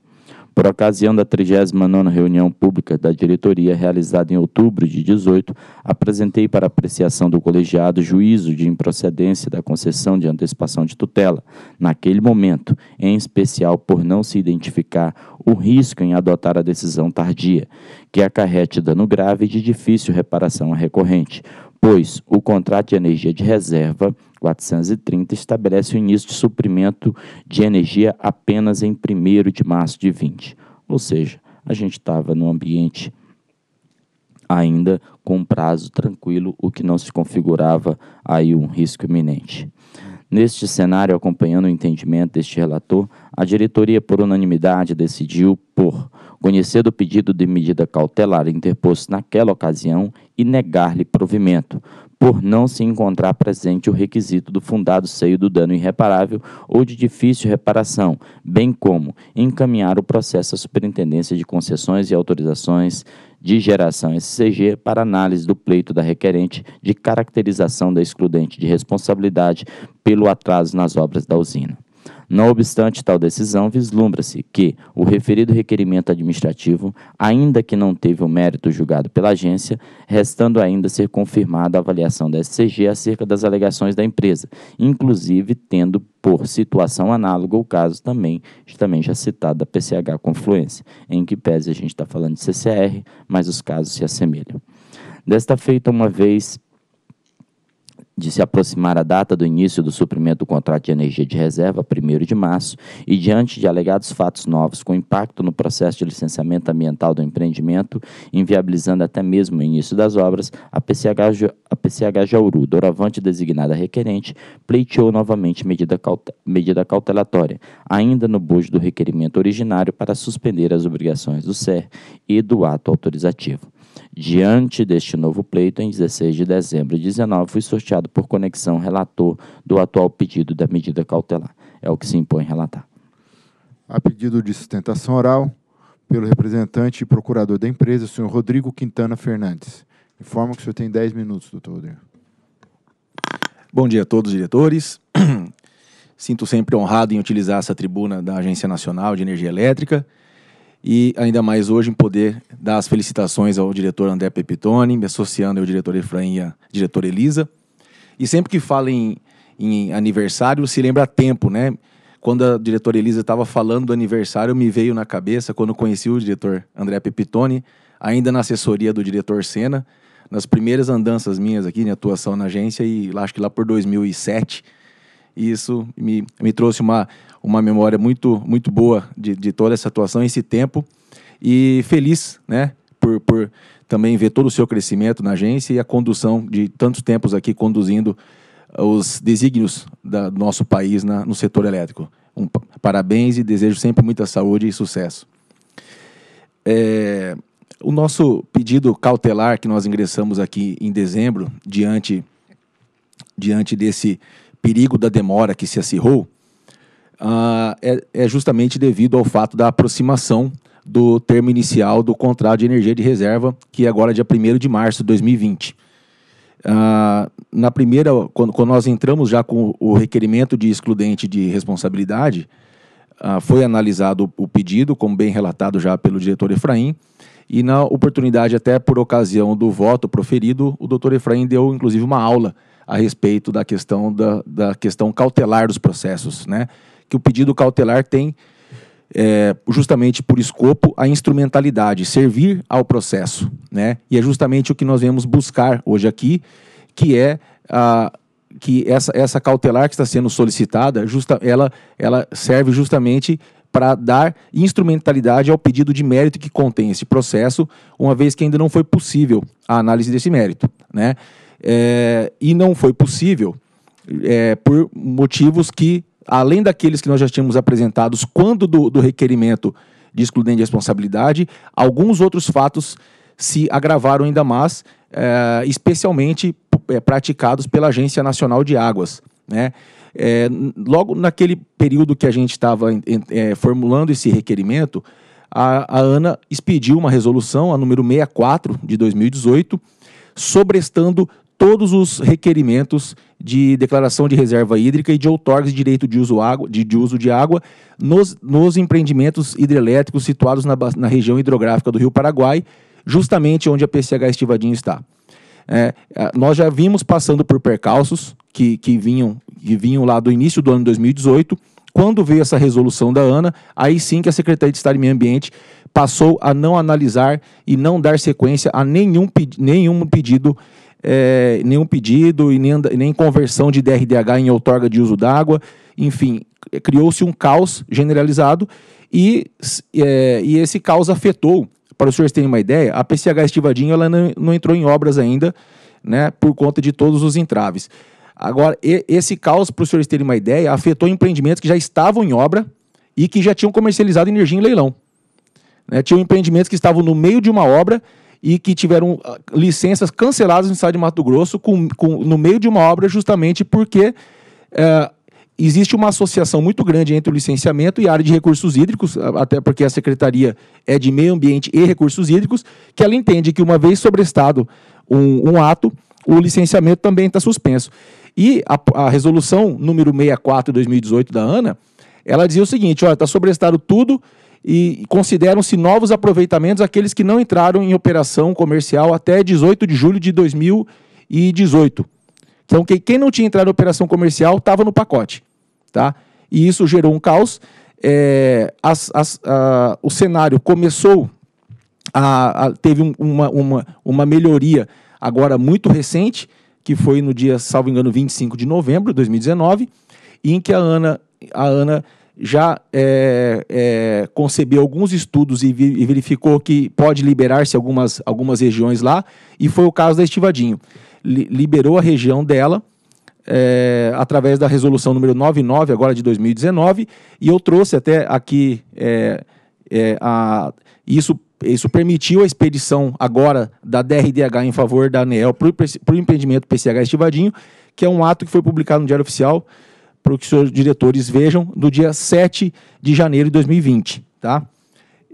Speaker 5: Por ocasião da 39ª reunião pública da diretoria realizada em outubro de 18, apresentei para apreciação do colegiado juízo de improcedência da concessão de antecipação de tutela, naquele momento, em especial por não se identificar o risco em adotar a decisão tardia, que acarrete dano grave e de difícil reparação à recorrente, pois o contrato de energia de reserva 430 estabelece o início de suprimento de energia apenas em 1 de março de 20. Ou seja, a gente estava no ambiente ainda com um prazo tranquilo, o que não se configurava aí um risco iminente. Neste cenário, acompanhando o entendimento deste relator, a diretoria, por unanimidade, decidiu por conhecer do pedido de medida cautelar interposto naquela ocasião e negar-lhe provimento, por não se encontrar presente o requisito do fundado seio do dano irreparável ou de difícil reparação, bem como encaminhar o processo à Superintendência de Concessões e Autorizações de Geração SCG para análise do pleito da requerente de caracterização da excludente de responsabilidade pelo atraso nas obras da usina. Não obstante tal decisão, vislumbra-se que o referido requerimento administrativo, ainda que não teve o mérito julgado pela agência, restando ainda ser confirmada a avaliação da SCG acerca das alegações da empresa, inclusive tendo por situação análoga o caso também, também já citado da PCH Confluência, em que pese a gente está falando de CCR, mas os casos se assemelham. Desta feita, uma vez de se aproximar a data do início do suprimento do contrato de energia de reserva, 1 de março, e diante de alegados fatos novos com impacto no processo de licenciamento ambiental do empreendimento, inviabilizando até mesmo o início das obras, a PCH, a PCH Jauru, doravante designada requerente, pleiteou novamente medida, medida cautelatória, ainda no bojo do requerimento originário para suspender as obrigações do SER e do ato autorizativo. Diante deste novo pleito, em 16 de dezembro de 2019, fui sorteado por conexão relator do atual pedido da medida cautelar. É o que se impõe relatar.
Speaker 3: A pedido de sustentação oral, pelo representante e procurador da empresa, senhor Rodrigo Quintana Fernandes. Informa que o senhor tem 10 minutos, doutor Rodrigo. Bom
Speaker 10: dia a todos, diretores. Sinto sempre honrado em utilizar essa tribuna da Agência Nacional de Energia Elétrica e ainda mais hoje em poder dar as felicitações ao diretor André Pepitone, me associando ao diretor Efraim e à diretora Elisa. E sempre que fala em, em aniversário, se lembra tempo, né? Quando a diretora Elisa estava falando do aniversário, me veio na cabeça, quando conheci o diretor André Pepitone, ainda na assessoria do diretor Senna, nas primeiras andanças minhas aqui, em né, atuação na agência, e acho que lá por 2007, e isso me, me trouxe uma, uma memória muito, muito boa de, de toda essa atuação, esse tempo. E feliz, né? Por, por também ver todo o seu crescimento na agência e a condução de tantos tempos aqui conduzindo ah, os desígnios da, do nosso país na, no setor elétrico. Um, parabéns e desejo sempre muita saúde e sucesso. É, o nosso pedido cautelar que nós ingressamos aqui em dezembro, diante, diante desse perigo da demora que se acirrou ah, é, é, justamente devido ao fato da aproximação do termo inicial do contrato de energia de reserva, que é agora dia 1 de março de 2020. Ah, na primeira, quando, quando, nós entramos já com o requerimento de excludente de responsabilidade, ah, foi analisado o pedido, como bem relatado já pelo diretor Efraim, e na oportunidade, até por ocasião do voto proferido, o doutor Efraim deu inclusive uma aula a respeito da questão, da, da questão cautelar dos processos, né? que o pedido cautelar tem é, justamente por escopo a instrumentalidade, servir ao processo. Né? E é justamente o que nós vemos buscar hoje aqui, que é a, que essa, essa cautelar que está sendo solicitada, justa, ela, ela serve justamente para dar instrumentalidade ao pedido de mérito que contém esse processo, uma vez que ainda não foi possível a análise desse mérito. Né? é, e não foi possível é, por motivos que, além daqueles que nós já tínhamos apresentados quando do, do requerimento de excludente de responsabilidade, alguns outros fatos se agravaram ainda mais, é, especialmente é, praticados pela Agência Nacional de Águas. Né? É, logo naquele período que a gente estava é, formulando esse requerimento, a, a, ANA expediu uma resolução, a número 64 de 2018, sobrestando todos os requerimentos de declaração de reserva hídrica e de outorgas de direito de uso, água, de, de, uso de água nos, nos empreendimentos hidrelétricos situados na, na, região hidrográfica do Rio Paraguai, justamente onde a PCH Estivadinho está. É, nós já vimos passando por percalços que, que, vinham, que vinham lá do início do ano 2018. Quando veio essa resolução da ANA, aí sim que a Secretaria de Estado de Meio Ambiente passou a não analisar e não dar sequência a nenhum, nenhum pedido é, nenhum pedido e nem, nem conversão de DRDH em outorga de uso d'água. Enfim, é, criou-se um caos generalizado e, é, e esse caos afetou, para os senhores terem uma ideia, a PCH Estivadinho ela não, não entrou em obras ainda, né, por conta de todos os entraves. Agora, e, esse caos, para os senhores terem uma ideia, afetou empreendimentos que já estavam em obra e que já tinham comercializado energia em leilão. Né, tinham empreendimentos que estavam no meio de uma obra e que tiveram ah, licenças canceladas no estado de Mato Grosso com, com no meio de uma obra, justamente porque é, existe uma associação muito grande entre o licenciamento e a área de recursos hídricos, ah, até porque a secretaria é de meio ambiente e recursos hídricos, que ela entende que uma vez sobrestado um, um ato, o licenciamento também está suspenso. E a, a, resolução número 64 de 2018 da ANA, ela dizia o seguinte: olha, está sobrestado tudo e consideram-se novos aproveitamentos aqueles que não entraram em operação comercial até 18 de julho de 2018. Então, quem não tinha entrado em operação comercial estava no pacote. Tá? E isso gerou um caos. É, as, as, a, o cenário começou a, a, teve um, uma, uma, uma melhoria agora muito recente, que foi no dia, salvo engano, 25 de novembro de 2019, em que a Ana, a Ana já é, é, concebeu alguns estudos e, vi, e verificou que pode liberar-se algumas, algumas regiões lá, e foi o caso da Estivadinho. Li, liberou a região dela é, através da resolução número 99, agora de 2019, e eu trouxe até aqui é, é, a, isso. Isso permitiu a expedição agora da DRDH em favor da ANEEL para o empreendimento PCH Estivadinho, que é um ato que foi publicado no Diário Oficial para que os seus diretores vejam, do dia 7 de janeiro de 2020. Tá?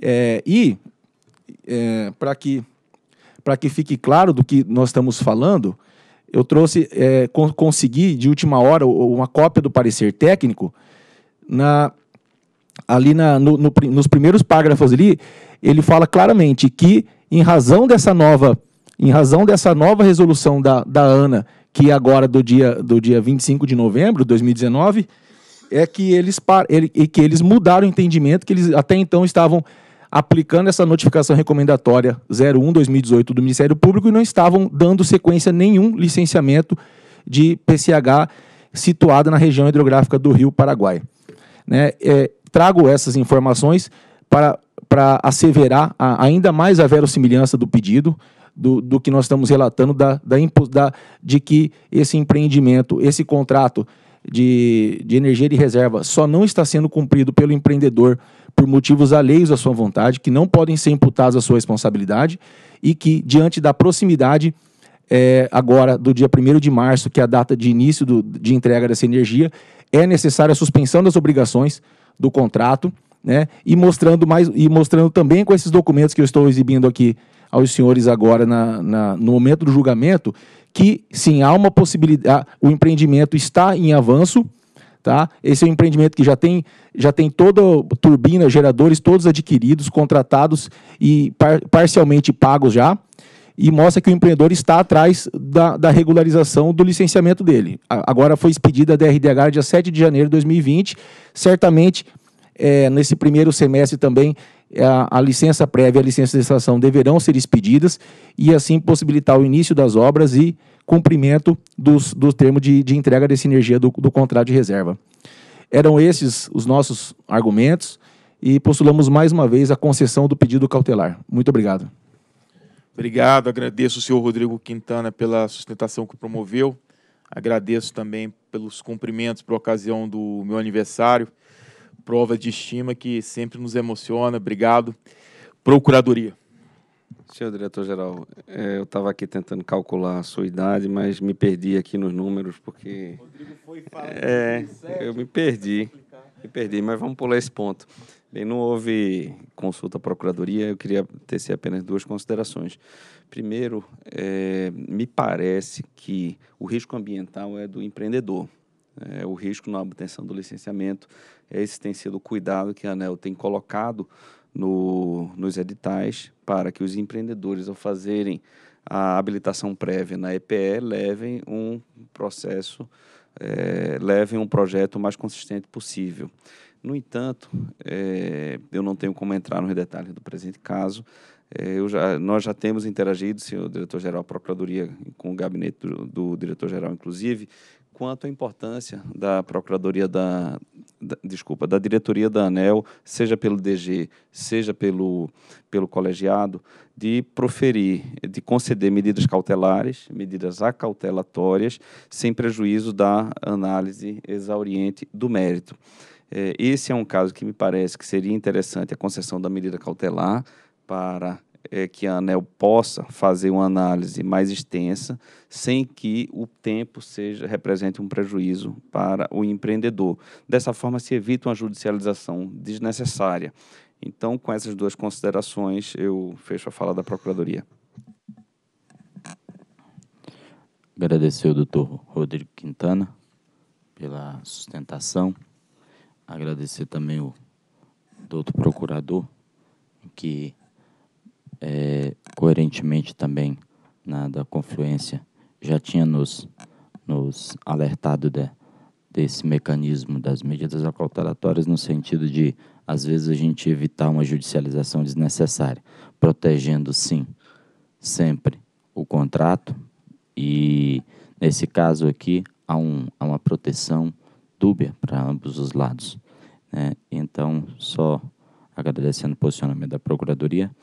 Speaker 10: É, e, é, para que, para que fique claro do que nós estamos falando, eu trouxe, é, con consegui de última hora uma cópia do parecer técnico na ali na, no, no, nos primeiros parágrafos ali, ele fala claramente que, em razão dessa nova, em razão dessa nova resolução da, da ANA que agora do dia, do dia 25 de novembro de 2019, é que eles, ele, que eles mudaram o entendimento, que eles até então estavam aplicando essa notificação recomendatória 01-2018 do Ministério Público e não estavam dando sequência nenhum licenciamento de PCH situada na região hidrográfica do Rio Paraguai. Né? É, trago essas informações para, para asseverar a, ainda mais a verossimilhança do pedido, do, do que nós estamos relatando, da, da, da, de que esse empreendimento, esse contrato de, de energia de reserva só não está sendo cumprido pelo empreendedor por motivos alheios à sua vontade, que não podem ser imputados à sua responsabilidade e que, diante da proximidade é, agora do dia 1 de março, que é a data de início do, de entrega dessa energia, é necessária a suspensão das obrigações do contrato, né? E mostrando mais e mostrando também com esses documentos que eu estou exibindo aqui aos senhores agora na, na, no momento do julgamento que sim há uma possibilidade, o empreendimento está em avanço, tá? Esse é um empreendimento que já tem já tem toda turbina, geradores todos adquiridos, contratados e par, parcialmente pagos já. E mostra que o empreendedor está atrás da, da regularização do licenciamento dele. agora foi expedida a DRDH dia 7 de janeiro de 2020. Certamente, é, nesse primeiro semestre também, a, a, licença prévia e a licença de extração deverão ser expedidas e assim possibilitar o início das obras e cumprimento dos, do termo de, de entrega dessa energia do, do contrato de reserva. Eram esses os nossos argumentos e postulamos mais uma vez a concessão do pedido cautelar. Muito obrigado.
Speaker 1: Obrigado, agradeço o senhor Rodrigo Quintana pela sustentação que promoveu, agradeço também pelos cumprimentos por ocasião do meu aniversário prova de estima que sempre nos emociona. Obrigado. Procuradoria. Senhor diretor-geral,
Speaker 8: é, eu estava aqui tentando calcular a sua idade, mas me perdi aqui nos números, porque. Rodrigo foi falar é, eu me perdi. Me perdi, mas vamos pular esse ponto. Bem, não houve consulta à Procuradoria, eu queria tecer apenas duas considerações. Primeiro, é, me parece que o risco ambiental é do empreendedor é, o risco na obtenção do licenciamento. É esse tem sido o cuidado que a ANEL tem colocado no, nos editais para que os empreendedores, ao fazerem a habilitação prévia na EPE, levem um processo, é, levem um projeto mais consistente possível. No entanto, é, eu não tenho como entrar nos detalhes do presente caso. É, já, nós já temos interagido, senhor diretor-geral, a Procuradoria, com o gabinete do, do diretor-geral, inclusive, quanto à importância da Procuradoria da, da, desculpa, da diretoria da ANEL, seja pelo DG, seja pelo, pelo colegiado, de proferir, de conceder medidas cautelares, medidas acautelatórias, sem prejuízo da análise exauriente do mérito. É, esse é um caso que me parece que seria interessante a concessão da medida cautelar para é que a ANEL possa fazer uma análise mais extensa, sem que o tempo seja represente um prejuízo para o empreendedor. Dessa forma, se evita uma judicialização desnecessária. Então, com essas duas considerações, eu fecho a fala da Procuradoria.
Speaker 5: Agradecer ao doutor Rodrigo Quintana pela sustentação. Agradecer também o doutor procurador, que é, coerentemente também na, da confluência já tinha nos, nos alertado de, desse mecanismo das medidas acautelatórias no sentido de, às vezes, a gente evitar uma judicialização desnecessária, protegendo, sim, sempre o contrato e, nesse caso aqui, há, um, há uma proteção dúbia para ambos os lados. Né? Então, só agradecendo o posicionamento da Procuradoria,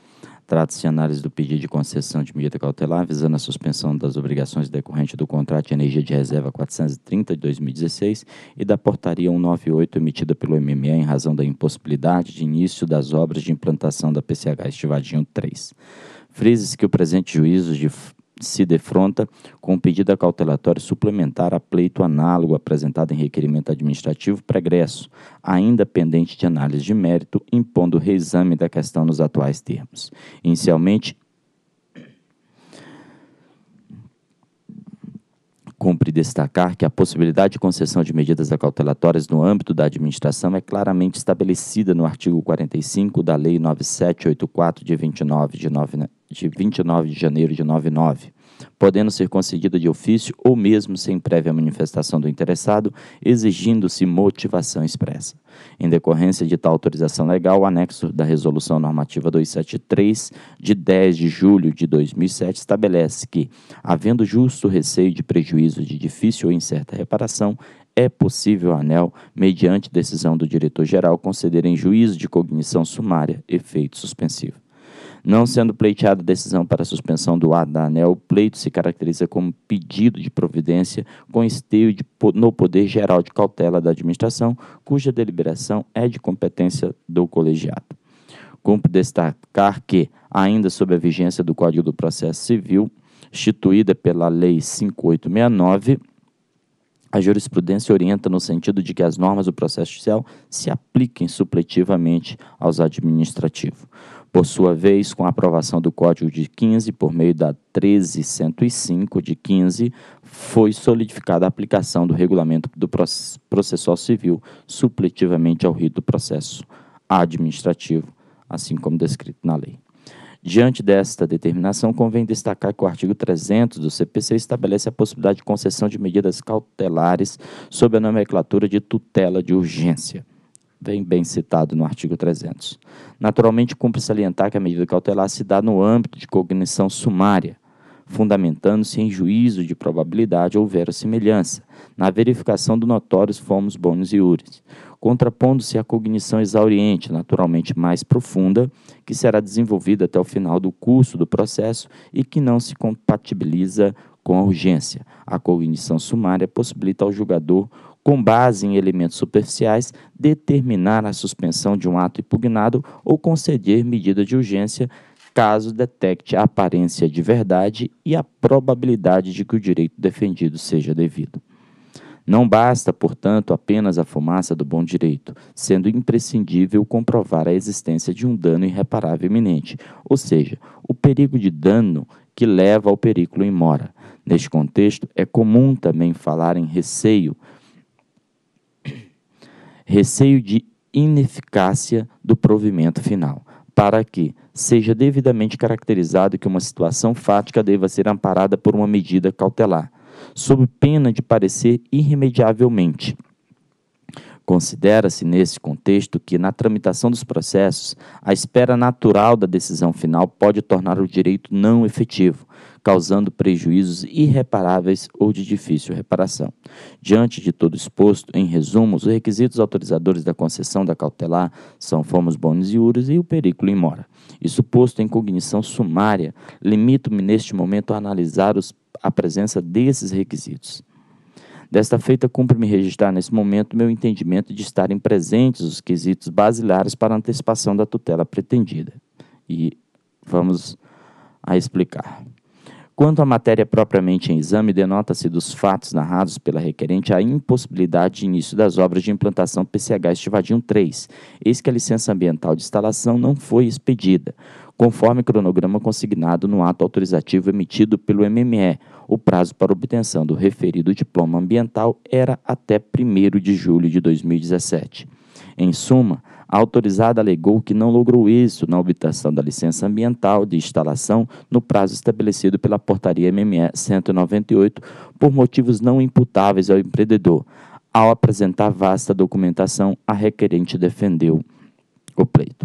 Speaker 5: Trata-se de análise do pedido de concessão de medida cautelar visando a suspensão das obrigações decorrentes do contrato de energia de reserva 430 de 2016 e da portaria 198 emitida pelo MME em razão da impossibilidade de início das obras de implantação da PCH Estivadinho 3. frise se que o presente juízo de se defronta com um pedido cautelatório suplementar a pleito análogo apresentado em requerimento administrativo pregresso, ainda pendente de análise de mérito, impondo o reexame da questão nos atuais termos. Inicialmente, Cumpre destacar que a possibilidade de concessão de medidas acautelatórias no âmbito da administração é claramente estabelecida no artigo 45 da Lei 9784 de 29 de 9 de 29 de janeiro de 99, podendo ser concedida de ofício ou mesmo sem prévia manifestação do interessado, exigindo-se motivação expressa. Em decorrência de tal autorização legal, o anexo da Resolução Normativa 273, de 10 de julho de 2007, estabelece que, havendo justo receio de prejuízo de difícil ou incerta reparação, é possível ANEL, mediante decisão do diretor-geral, conceder em juízo de cognição sumária efeito suspensivo. Não sendo pleiteada decisão para suspensão do ar da ANEL, o pleito se caracteriza como pedido de providência com esteio de, no poder geral de cautela da administração, cuja deliberação é de competência do colegiado. Cumpre destacar que, ainda sob a vigência do Código do Processo Civil, instituída pela Lei 5869, a jurisprudência orienta no sentido de que as normas do processo judicial se apliquem supletivamente aos administrativos. Por sua vez, com a aprovação do Código de 15, por meio da 1305 de 15, foi solidificada a aplicação do regulamento do processual civil, supletivamente ao rito do processo administrativo, assim como descrito na lei. Diante desta determinação, convém destacar que o artigo 300 do CPC estabelece a possibilidade de concessão de medidas cautelares sob a nomenclatura de tutela de urgência vem bem citado no artigo 300. Naturalmente, cumpre salientar que a medida cautelar se dá no âmbito de cognição sumária, fundamentando-se em juízo de probabilidade ou verossimilhança, na verificação do notórios fomos bonos e uris, contrapondo-se à cognição exauriente, naturalmente mais profunda, que será desenvolvida até o final do curso do processo e que não se compatibiliza com a urgência. A cognição sumária possibilita ao julgador com base em elementos superficiais, determinar a suspensão de um ato impugnado ou conceder medida de urgência caso detecte a aparência de verdade e a probabilidade de que o direito defendido seja devido. Não basta, portanto, apenas a fumaça do bom direito, sendo imprescindível comprovar a existência de um dano irreparável iminente, ou seja, o perigo de dano que leva ao perigo em mora. Neste contexto, é comum também falar em receio, receio de ineficácia do provimento final, para que seja devidamente caracterizado que uma situação fática deva ser amparada por uma medida cautelar, sob pena de parecer irremediavelmente Considera-se, nesse contexto, que, na tramitação dos processos, a espera natural da decisão final pode tornar o direito não efetivo, causando prejuízos irreparáveis ou de difícil reparação. Diante de todo exposto, em resumo, os requisitos autorizadores da concessão da cautelar são fomos bonis juros e o perículo em mora. Isso posto em cognição sumária, limito-me neste momento a analisar os, a presença desses requisitos. Desta feita, cumpre-me registrar nesse momento meu entendimento de estarem presentes os quesitos basilares para antecipação da tutela pretendida. E vamos a explicar. Quanto à matéria propriamente em exame, denota-se dos fatos narrados pela requerente a impossibilidade de início das obras de implantação PCH Estivadinho 3, eis que a licença ambiental de instalação não foi expedida, conforme cronograma consignado no ato autorizativo emitido pelo MME, o prazo para obtenção do referido diploma ambiental era até 1 de julho de 2017. Em suma, a autorizada alegou que não logrou isso na obtenção da licença ambiental de instalação no prazo estabelecido pela Portaria MME 198 por motivos não imputáveis ao empreendedor. Ao apresentar vasta documentação, a requerente defendeu o pleito.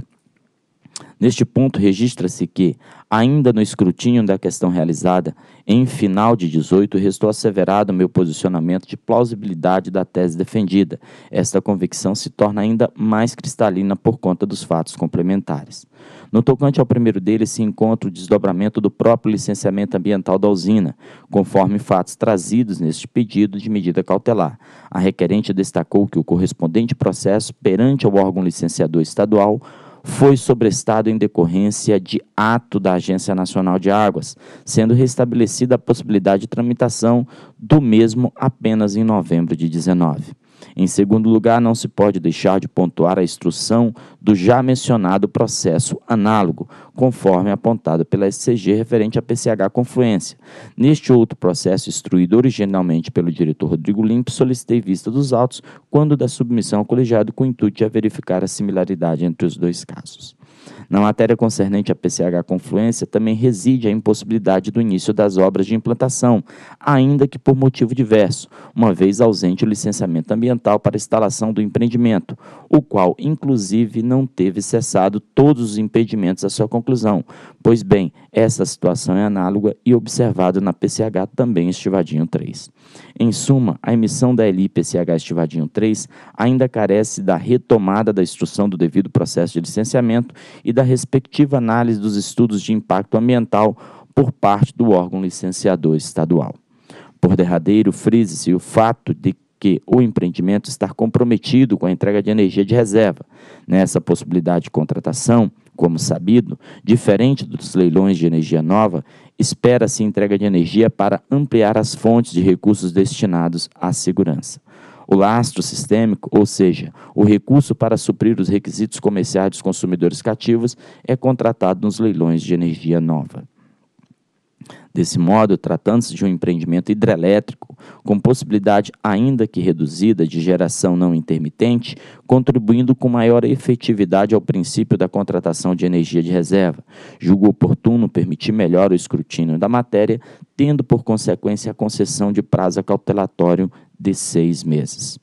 Speaker 5: Neste ponto, registra-se que, ainda no escrutínio da questão realizada, em final de 18, restou asseverado meu posicionamento de plausibilidade da tese defendida. Esta convicção se torna ainda mais cristalina por conta dos fatos complementares. No tocante ao primeiro deles, se encontra o desdobramento do próprio licenciamento ambiental da usina, conforme fatos trazidos neste pedido de medida cautelar. A requerente destacou que o correspondente processo perante ao órgão licenciador estadual foi sobrestado em decorrência de ato da Agência Nacional de Águas, sendo restabelecida a possibilidade de tramitação do mesmo apenas em novembro de 19. Em segundo lugar, não se pode deixar de pontuar a instrução do já mencionado processo análogo, conforme apontado pela SCG referente à PCH Confluência. Neste outro processo, instruído originalmente pelo diretor Rodrigo Limpo, solicitei vista dos autos quando da submissão ao colegiado com o intuito de verificar a similaridade entre os dois casos. Na matéria concernente à PCH Confluência, também reside a impossibilidade do início das obras de implantação, ainda que por motivo diverso, uma vez ausente o licenciamento ambiental para instalação do empreendimento, o qual, inclusive, não teve cessado todos os impedimentos à sua conclusão. Pois bem, essa situação é análoga e observada na PCH também Estivadinho 3. Em suma, a emissão da LI PCH Estivadinho 3 ainda carece da retomada da instrução do devido processo de licenciamento e da respectiva análise dos estudos de impacto ambiental por parte do órgão licenciador estadual. Por derradeiro, frise-se o fato de que o empreendimento está comprometido com a entrega de energia de reserva. Nessa possibilidade de contratação, como sabido, diferente dos leilões de energia nova, espera-se entrega de energia para ampliar as fontes de recursos destinados à segurança. O lastro sistêmico, ou seja, o recurso para suprir os requisitos comerciais dos consumidores cativos, é contratado nos leilões de energia nova. Desse modo, tratando-se de um empreendimento hidrelétrico, com possibilidade ainda que reduzida de geração não intermitente, contribuindo com maior efetividade ao princípio da contratação de energia de reserva, julgo oportuno permitir melhor o escrutínio da matéria, tendo por consequência a concessão de prazo cautelatório de seis meses.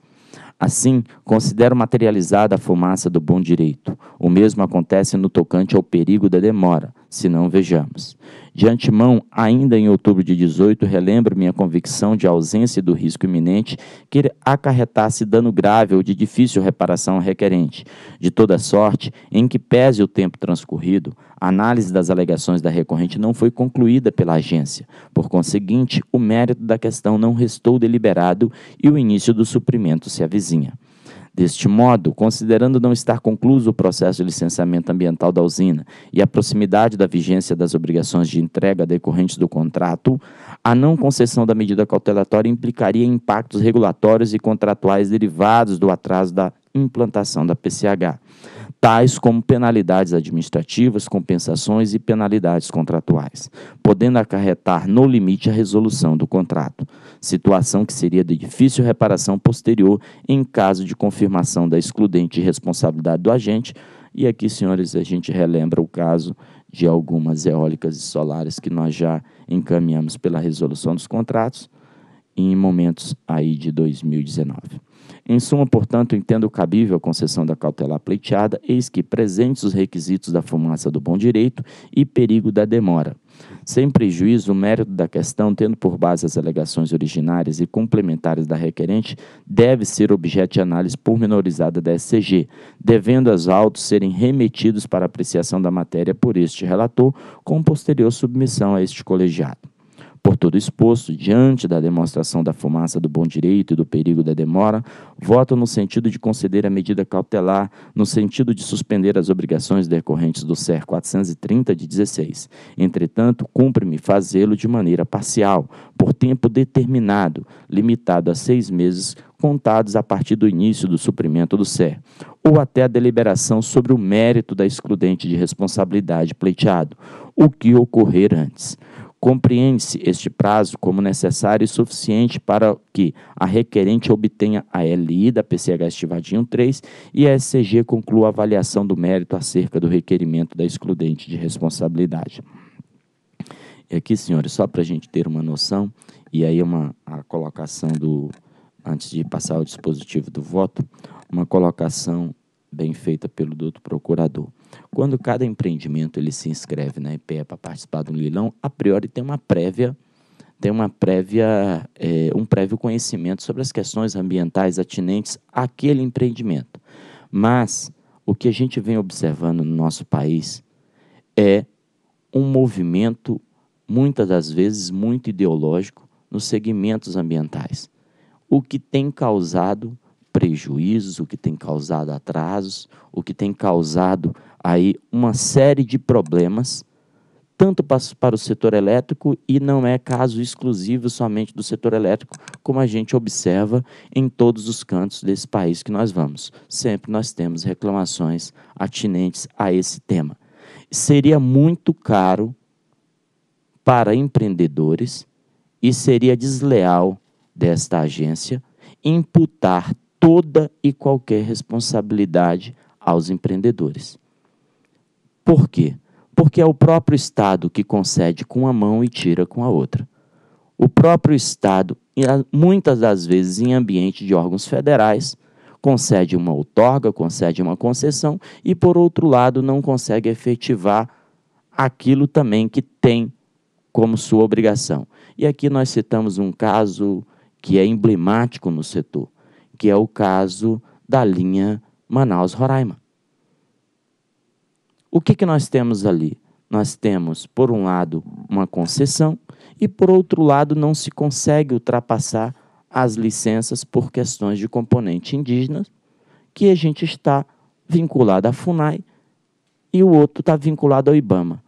Speaker 5: Assim, considero materializada a fumaça do bom direito. O mesmo acontece no tocante ao perigo da demora se não vejamos. De antemão, ainda em outubro de 18, relembro minha convicção de ausência do risco iminente que acarretasse dano grave ou de difícil reparação requerente. De toda sorte, em que pese o tempo transcorrido, a análise das alegações da recorrente não foi concluída pela agência. Por conseguinte, o mérito da questão não restou deliberado e o início do suprimento se avizinha. Deste modo, considerando não estar concluído o processo de licenciamento ambiental da usina e a proximidade da vigência das obrigações de entrega decorrentes do contrato, a não concessão da medida cautelatória implicaria impactos regulatórios e contratuais derivados do atraso da implantação da PCH tais como penalidades administrativas, compensações e penalidades contratuais, podendo acarretar no limite a resolução do contrato, situação que seria de difícil reparação posterior em caso de confirmação da excludente responsabilidade do agente. E aqui, senhores, a gente relembra o caso de algumas eólicas e solares que nós já encaminhamos pela resolução dos contratos em momentos aí de 2019. Em suma, portanto, entendo cabível a concessão da cautela pleiteada, eis que presentes os requisitos da fumaça do bom direito e perigo da demora. Sem prejuízo, o mérito da questão, tendo por base as alegações originárias e complementares da requerente, deve ser objeto de análise pormenorizada da SCG, devendo as autos serem remetidos para apreciação da matéria por este relator, com posterior submissão a este colegiado. Por todo exposto, diante da demonstração da fumaça do bom direito e do perigo da demora, voto no sentido de conceder a medida cautelar, no sentido de suspender as obrigações decorrentes do SER 430 de 16. Entretanto, cumpre-me fazê-lo de maneira parcial, por tempo determinado, limitado a seis meses contados a partir do início do suprimento do SER, ou até a deliberação sobre o mérito da excludente de responsabilidade pleiteado, o que ocorrer antes. Compreende-se este prazo como necessário e suficiente para que a requerente obtenha a LI da PCH Estivadinho 3 e a SCG conclua a avaliação do mérito acerca do requerimento da excludente de responsabilidade. E aqui, senhores, só para a gente ter uma noção, e aí uma a colocação do, antes de passar ao dispositivo do voto, uma colocação bem feita pelo doutor procurador. Quando cada empreendimento ele se inscreve na né, IPE para participar do leilão, a priori tem uma prévia tem uma prévia, é, um prévio conhecimento sobre as questões ambientais atinentes àquele empreendimento. Mas o que a gente vem observando no nosso país é um movimento, muitas das vezes, muito ideológico nos segmentos ambientais, o que tem causado prejuízos, o que tem causado atrasos, o que tem causado aí uma série de problemas, tanto para o setor elétrico, e não é caso exclusivo somente do setor elétrico, como a gente observa em todos os cantos desse país que nós vamos. Sempre nós temos reclamações atinentes a esse tema. Seria muito caro para empreendedores e seria desleal desta agência imputar toda e qualquer responsabilidade aos empreendedores. Por quê? Porque é o próprio Estado que concede com uma mão e tira com a outra. O próprio Estado, muitas das vezes em ambiente de órgãos federais, concede uma outorga, concede uma concessão e, por outro lado, não consegue efetivar aquilo também que tem como sua obrigação. E aqui nós citamos um caso que é emblemático no setor, que é o caso da linha Manaus-Roraima. O que, que nós temos ali? Nós temos, por um lado, uma concessão e, por outro lado, não se consegue ultrapassar as licenças por questões de componente indígena, que a gente está vinculado à FUNAI e o outro está vinculado ao IBAMA.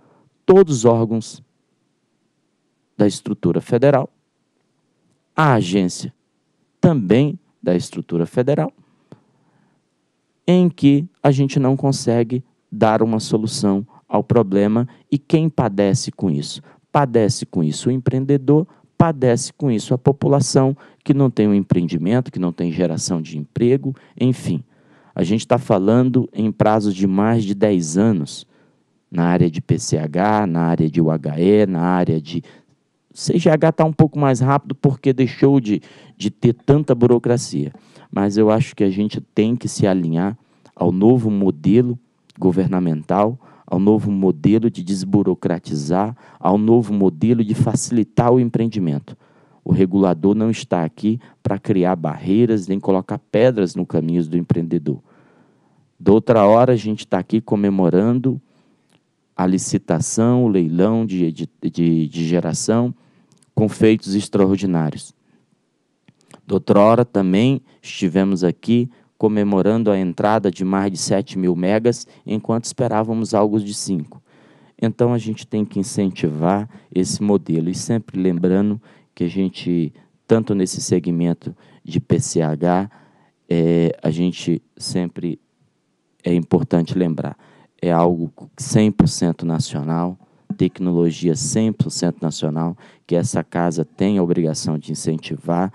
Speaker 5: Todos os órgãos da estrutura federal, a agência também da estrutura federal, em que a gente não consegue dar uma solução ao problema e quem padece com isso? Padece com isso o empreendedor, padece com isso a população que não tem um empreendimento, que não tem geração de emprego, enfim. A gente está falando em prazos de mais de 10 anos na área de PCH, na área de UHE, na área de. CGH está um pouco mais rápido porque deixou de, de ter tanta burocracia. Mas eu acho que a gente tem que se alinhar ao novo modelo governamental, ao novo modelo de desburocratizar, ao novo modelo de facilitar o empreendimento. O regulador não está aqui para criar barreiras nem colocar pedras no caminho do empreendedor. Da outra hora, a gente está aqui comemorando a licitação, o leilão de, de, de geração com feitos extraordinários. Da outra hora, também estivemos aqui comemorando a entrada de mais de 7 mil megas, enquanto esperávamos algo de 5. Então a gente tem que incentivar esse modelo e sempre lembrando que a gente, tanto nesse segmento de PCH, é, a gente sempre é importante lembrar, é algo 100% nacional, tecnologia 100% nacional, que essa casa tem a obrigação de incentivar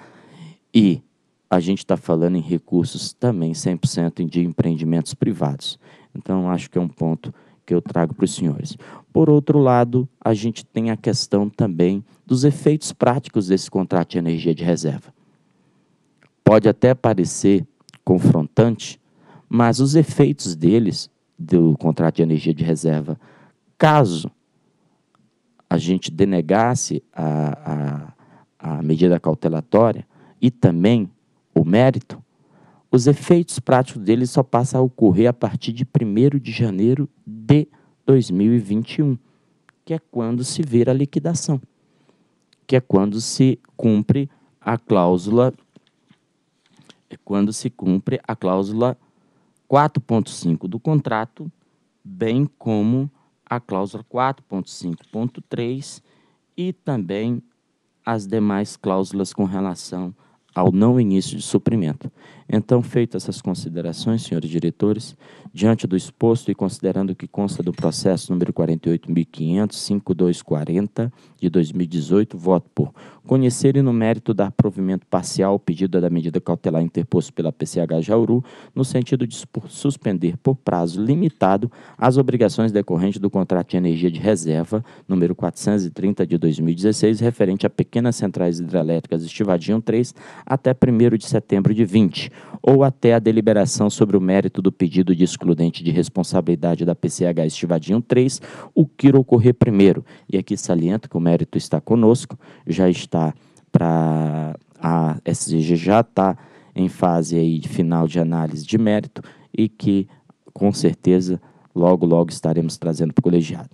Speaker 5: e a gente está falando em recursos também 100% de empreendimentos privados. Então, acho que é um ponto que eu trago para os senhores. Por outro lado, a gente tem a questão também dos efeitos práticos desse contrato de energia de reserva. Pode até parecer confrontante, mas os efeitos deles, do contrato de energia de reserva, caso a gente denegasse a, a, a medida cautelatória e também o mérito, os efeitos práticos dele só passam a ocorrer a partir de 1 de janeiro de 2021, que é quando se vira a liquidação, que é quando se cumpre a cláusula é quando se cumpre a cláusula 4.5 do contrato, bem como a cláusula 4.5.3 e também as demais cláusulas com relação a ao não início de suprimento. Então, feitas essas considerações, senhores diretores, Diante do exposto e considerando que consta do processo número 48.500.5240 de 2018, voto por conhecer e no mérito dar provimento parcial ao pedido da medida cautelar interposto pela PCH Jauru, no sentido de suspender por prazo limitado as obrigações decorrentes do contrato de energia de reserva número 430 de 2016, referente a pequenas centrais hidrelétricas Estivadinho 3 até 1 de setembro de 20, ou até a deliberação sobre o mérito do pedido de excludente de responsabilidade da PCH estivadinho 3, o que ocorrer primeiro. E aqui saliento que o mérito está conosco, já está para a SG já está em fase aí de final de análise de mérito e que com certeza logo logo estaremos trazendo para o colegiado.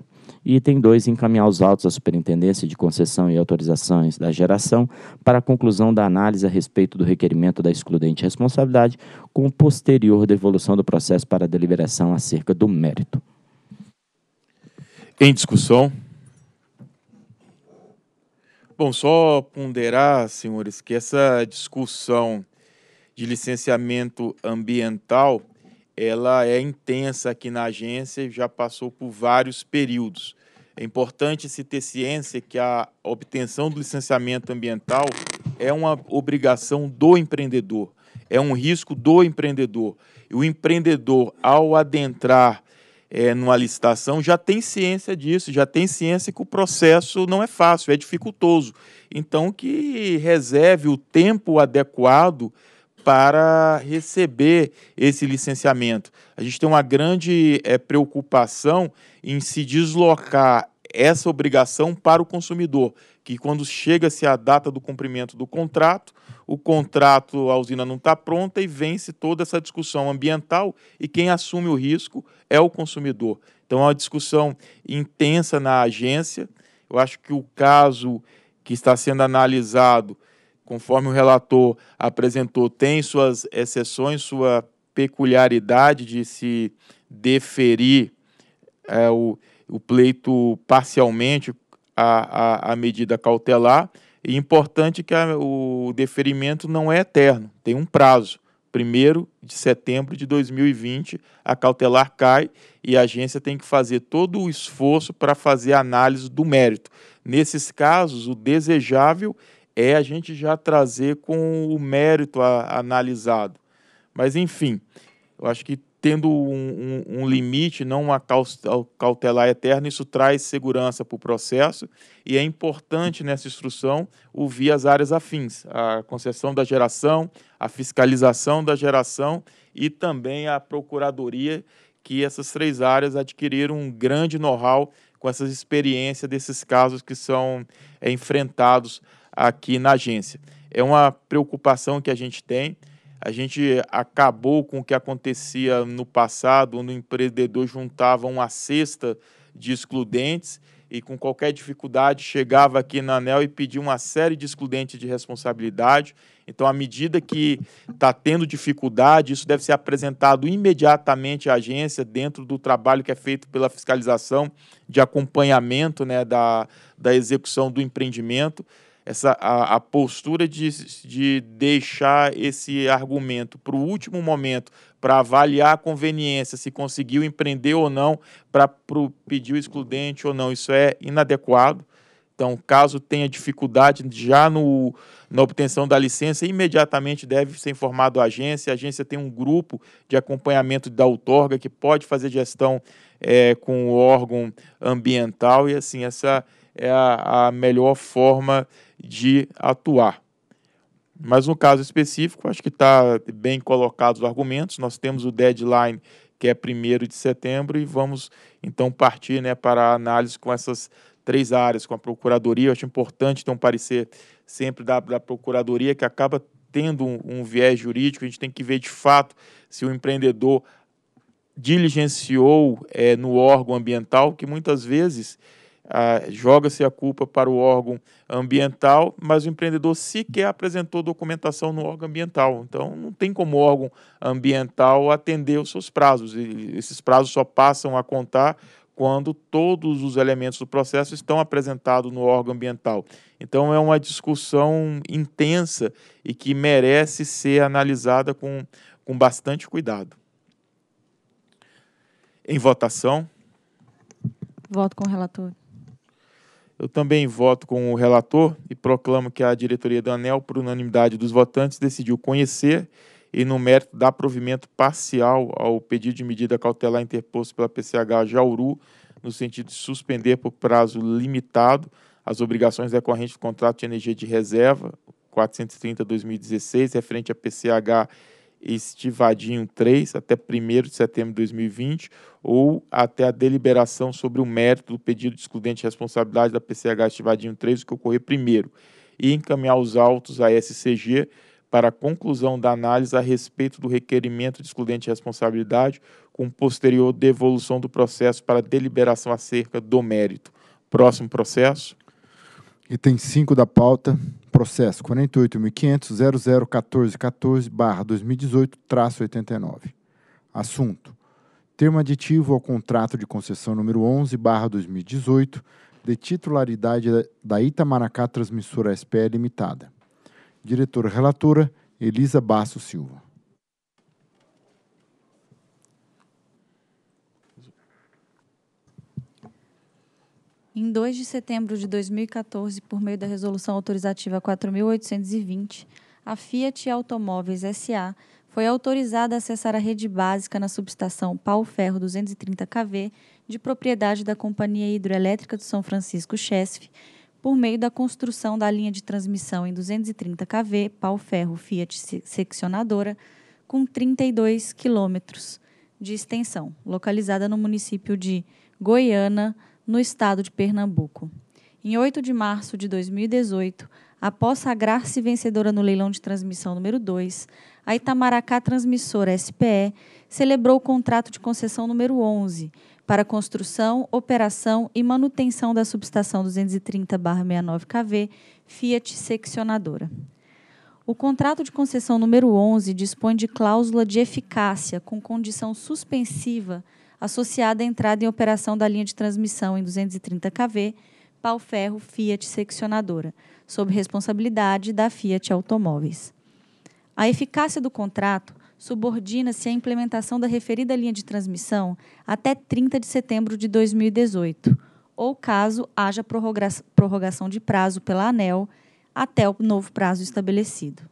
Speaker 5: E item 2, encaminhar os autos à Superintendência de Concessão e Autorizações da Geração para a conclusão da análise a respeito do requerimento da excludente responsabilidade, com posterior devolução do processo para deliberação acerca do mérito. Em discussão.
Speaker 1: Bom, só ponderar, senhores, que essa discussão de licenciamento ambiental ela é intensa aqui na agência e já passou por vários períodos. É importante se ter ciência que a obtenção do licenciamento ambiental é uma obrigação do empreendedor, é um risco do empreendedor. E o empreendedor, ao adentrar é, numa licitação, já tem ciência disso, já tem ciência que o processo não é fácil, é dificultoso. Então, que reserve o tempo adequado para receber esse licenciamento. A gente tem uma grande é, preocupação em se deslocar essa obrigação para o consumidor, que quando chega-se a data do cumprimento do contrato, o contrato, a usina não está pronta e vence toda essa discussão ambiental e quem assume o risco é o consumidor. Então é uma discussão intensa na agência. Eu acho que o caso que está sendo analisado conforme o relator apresentou, tem suas exceções, sua peculiaridade de se deferir é, o, o, pleito parcialmente à, à, à, medida cautelar. E importante que a, o deferimento não é eterno, tem um prazo. 1 de setembro de 2020, a cautelar cai e a agência tem que fazer todo o esforço para fazer análise do mérito. Nesses casos, o desejável é a gente já trazer com o mérito a, analisado. Mas, enfim, eu acho que tendo um, um, um limite, não uma cautelar eterna, isso traz segurança para o processo e é importante nessa instrução ouvir as áreas afins, a concessão da geração, a fiscalização da geração e também a procuradoria, que essas três áreas adquiriram um grande know-how com essas experiências desses casos que são é, enfrentados aqui na agência. É uma preocupação que a gente tem. A gente acabou com o que acontecia no passado, onde o empreendedor juntava uma cesta de excludentes e com qualquer dificuldade chegava aqui na ANEL e pedia uma série de excludentes de responsabilidade. Então, à medida que está tendo dificuldade, isso deve ser apresentado imediatamente à agência dentro do trabalho que é feito pela fiscalização de acompanhamento né, da, da execução do empreendimento essa a, a postura de, de deixar esse argumento para o último momento para avaliar a conveniência se conseguiu empreender ou não para pedir o excludente ou não isso é inadequado então caso tenha dificuldade já no na obtenção da licença imediatamente deve ser informado a agência a agência tem um grupo de acompanhamento da outorga que pode fazer gestão é, com o órgão ambiental e assim essa é a, a melhor forma de atuar. Mas no caso específico, acho que está bem colocados os argumentos. Nós temos o deadline que é 1 de setembro e vamos então partir né, para a análise com essas três áreas, com a Procuradoria. Eu acho importante ter então, um parecer sempre da, da Procuradoria, que acaba tendo um, um viés jurídico. A gente tem que ver de fato se o empreendedor diligenciou é, no órgão ambiental, que muitas vezes ah, joga-se a culpa para o órgão ambiental, mas o empreendedor sequer apresentou documentação no órgão ambiental. Então, não tem como o órgão ambiental atender os seus prazos. E esses prazos só passam a contar quando todos os elementos do processo estão apresentados no órgão ambiental. Então, é uma discussão intensa e que merece ser analisada com, com bastante cuidado. Em votação.
Speaker 4: Voto com o relator.
Speaker 1: Eu também voto com o relator e proclamo que a diretoria da ANEL, por unanimidade dos votantes, decidiu conhecer e, no mérito, dar provimento parcial ao pedido de medida cautelar interposto pela PCH Jauru, no sentido de suspender por prazo limitado as obrigações decorrentes do contrato de energia de reserva 430-2016, referente à PCH estivadinho 3 até 1 de setembro de 2020 ou até a deliberação sobre o mérito do pedido de excludente de responsabilidade da PCH estivadinho 3, o que ocorrer primeiro, e encaminhar os autos à SCG para a conclusão da análise a respeito do requerimento de excludente de responsabilidade com posterior devolução do processo para deliberação acerca do mérito. Próximo processo.
Speaker 3: Item 5 da pauta, processo 48.500.001414-2018-89. Assunto: Termo aditivo ao contrato de concessão número 11/2018 de titularidade da Itamaracá Transmissora SPE Limitada. Diretora relatora Elisa Basso Silva.
Speaker 4: Em 2 de setembro de 2014, por meio da Resolução Autorizativa 4.820, a Fiat Automóveis SA foi autorizada a acessar a rede básica na subestação Pau Ferro 230 kV, de propriedade da Companhia Hidroelétrica de São Francisco Chesf, por meio da construção da linha de transmissão em 230 kV Pau Ferro Fiat Seccionadora, com 32 quilômetros de extensão, localizada no município de Goiânia, no estado de Pernambuco. Em 8 de março de 2018, após sagrar-se vencedora no leilão de transmissão número 2, a Itamaracá Transmissora SPE celebrou o contrato de concessão número 11 para construção, operação e manutenção da subestação 230/69KV Fiat seccionadora. O contrato de concessão número 11 dispõe de cláusula de eficácia com condição suspensiva associada à entrada em operação da linha de transmissão em 230 kV pau-ferro Fiat seccionadora, sob responsabilidade da Fiat Automóveis. A eficácia do contrato subordina-se à implementação da referida linha de transmissão até 30 de setembro de 2018, ou caso haja prorrogação de prazo pela ANEL até o novo prazo estabelecido.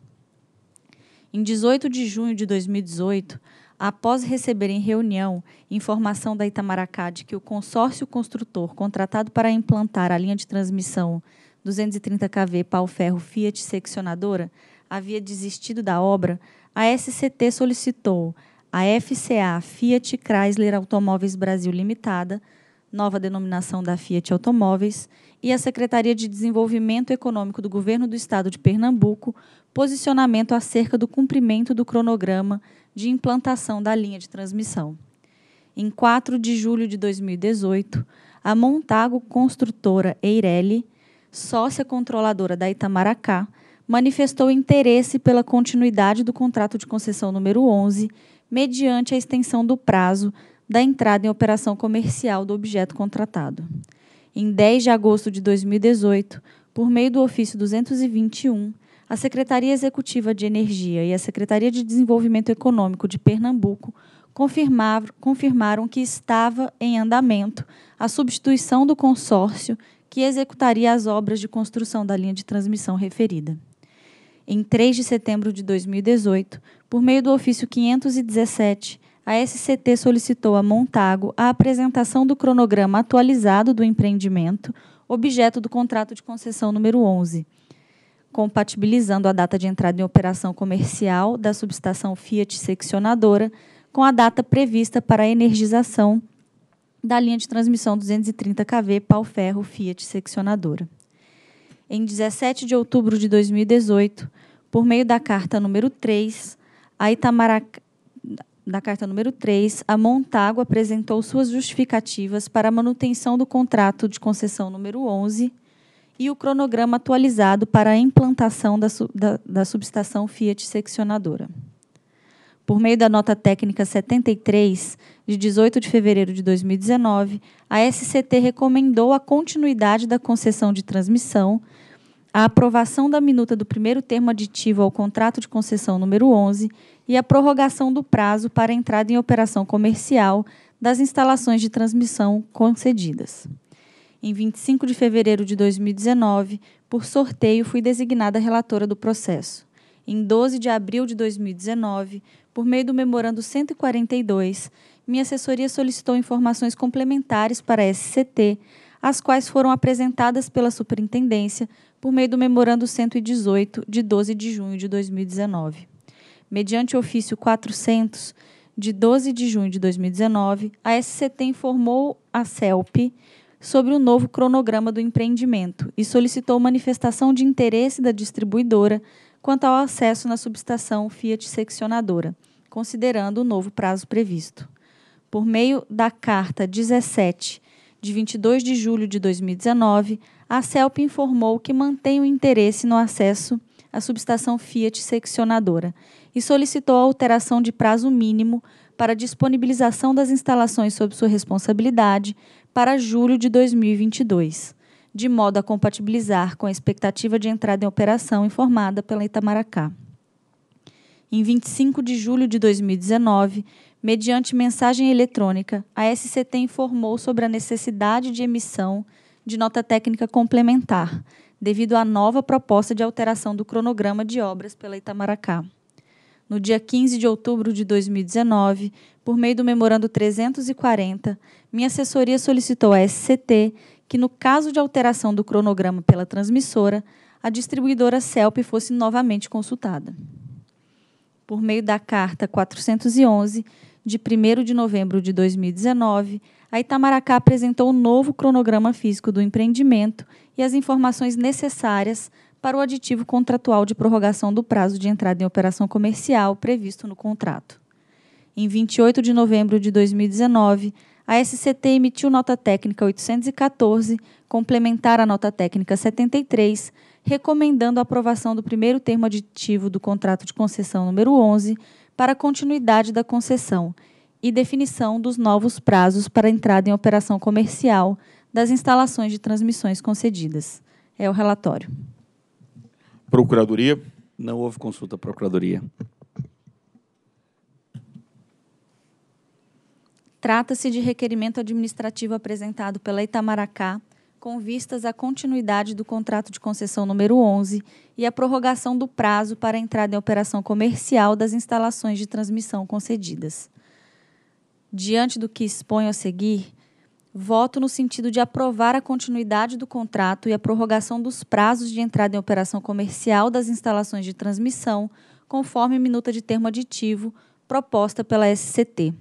Speaker 4: Em 18 de junho de 2018, após receber em reunião informação da Itamaracá de que o consórcio construtor contratado para implantar a linha de transmissão 230 kV pau-ferro Fiat seccionadora havia desistido da obra, a SCT solicitou à FCA Fiat Chrysler Automóveis Brasil Limitada, nova denominação da Fiat Automóveis, e à Secretaria de Desenvolvimento Econômico do Governo do Estado de Pernambuco posicionamento acerca do cumprimento do cronograma de implantação da linha de transmissão. Em 4 de julho de 2018, a Montago Construtora Eireli, sócia controladora da Itamaracá, manifestou interesse pela continuidade do contrato de concessão número 11, mediante a extensão do prazo da entrada em operação comercial do objeto contratado. Em 10 de agosto de 2018, por meio do ofício 221, a Secretaria Executiva de Energia e a Secretaria de Desenvolvimento Econômico de Pernambuco confirmaram que estava em andamento a substituição do consórcio que executaria as obras de construção da linha de transmissão referida. Em 3 de setembro de 2018, por meio do ofício 517, a SCT solicitou a Montago a apresentação do cronograma atualizado do empreendimento, objeto do contrato de concessão número 11 compatibilizando a data de entrada em operação comercial da subestação Fiat seccionadora com a data prevista para a energização da linha de transmissão 230 kV pau-ferro Fiat seccionadora. Em 17 de outubro de 2018, por meio da carta número 3, a Itamaracá da carta número 3, a Montago apresentou suas justificativas para a manutenção do contrato de concessão número 11 e o cronograma atualizado para a implantação da, da, da subestação Fiat seccionadora. Por meio da nota técnica 73, de 18 de fevereiro de 2019, a SCT recomendou a continuidade da concessão de transmissão, a aprovação da minuta do primeiro termo aditivo ao contrato de concessão número 11 e a prorrogação do prazo para entrada em operação comercial das instalações de transmissão concedidas. Em 25 de fevereiro de 2019, por sorteio, fui designada relatora do processo. Em 12 de abril de 2019, por meio do memorando 142, minha assessoria solicitou informações complementares para a SCT, as quais foram apresentadas pela Superintendência por meio do memorando 118 de 12 de junho de 2019. Mediante ofício 400 de 12 de junho de 2019, a SCT informou a CELP sobre o novo cronograma do empreendimento e solicitou manifestação de interesse da distribuidora quanto ao acesso na subestação Fiat seccionadora, considerando o novo prazo previsto. Por meio da carta 17 de 22 de julho de 2019, a CELP informou que mantém o interesse no acesso à subestação Fiat seccionadora e solicitou a alteração de prazo mínimo para disponibilização das instalações sob sua responsabilidade para julho de 2022, de modo a compatibilizar com a expectativa de entrada em operação informada pela Itamaracá. Em 25 de julho de 2019, mediante mensagem eletrônica, a SCT informou sobre a necessidade de emissão de nota técnica complementar, devido à nova proposta de alteração do cronograma de obras pela Itamaracá no dia 15 de outubro de 2019, por meio do Memorando 340, minha assessoria solicitou à SCT que, no caso de alteração do cronograma pela transmissora, a distribuidora CELP fosse novamente consultada. Por meio da Carta 411, de 1 de novembro de 2019, a Itamaracá apresentou o novo cronograma físico do empreendimento e as informações necessárias para o aditivo contratual de prorrogação do prazo de entrada em operação comercial previsto no contrato. Em 28 de novembro de 2019, a SCT emitiu nota técnica 814, complementar à nota técnica 73, recomendando a aprovação do primeiro termo aditivo do contrato de concessão número 11 para continuidade da concessão e definição dos novos prazos para entrada em operação comercial das instalações de transmissões concedidas. É o relatório.
Speaker 8: Procuradoria? Não houve consulta à Procuradoria.
Speaker 4: Trata-se de requerimento administrativo apresentado pela Itamaracá com vistas à continuidade do contrato de concessão número 11 e à prorrogação do prazo para a entrada em operação comercial das instalações de transmissão concedidas. Diante do que exponho a seguir, voto no sentido de aprovar a continuidade do contrato e a prorrogação dos prazos de entrada em operação comercial das instalações de transmissão, conforme minuta de termo aditivo proposta pela SCT.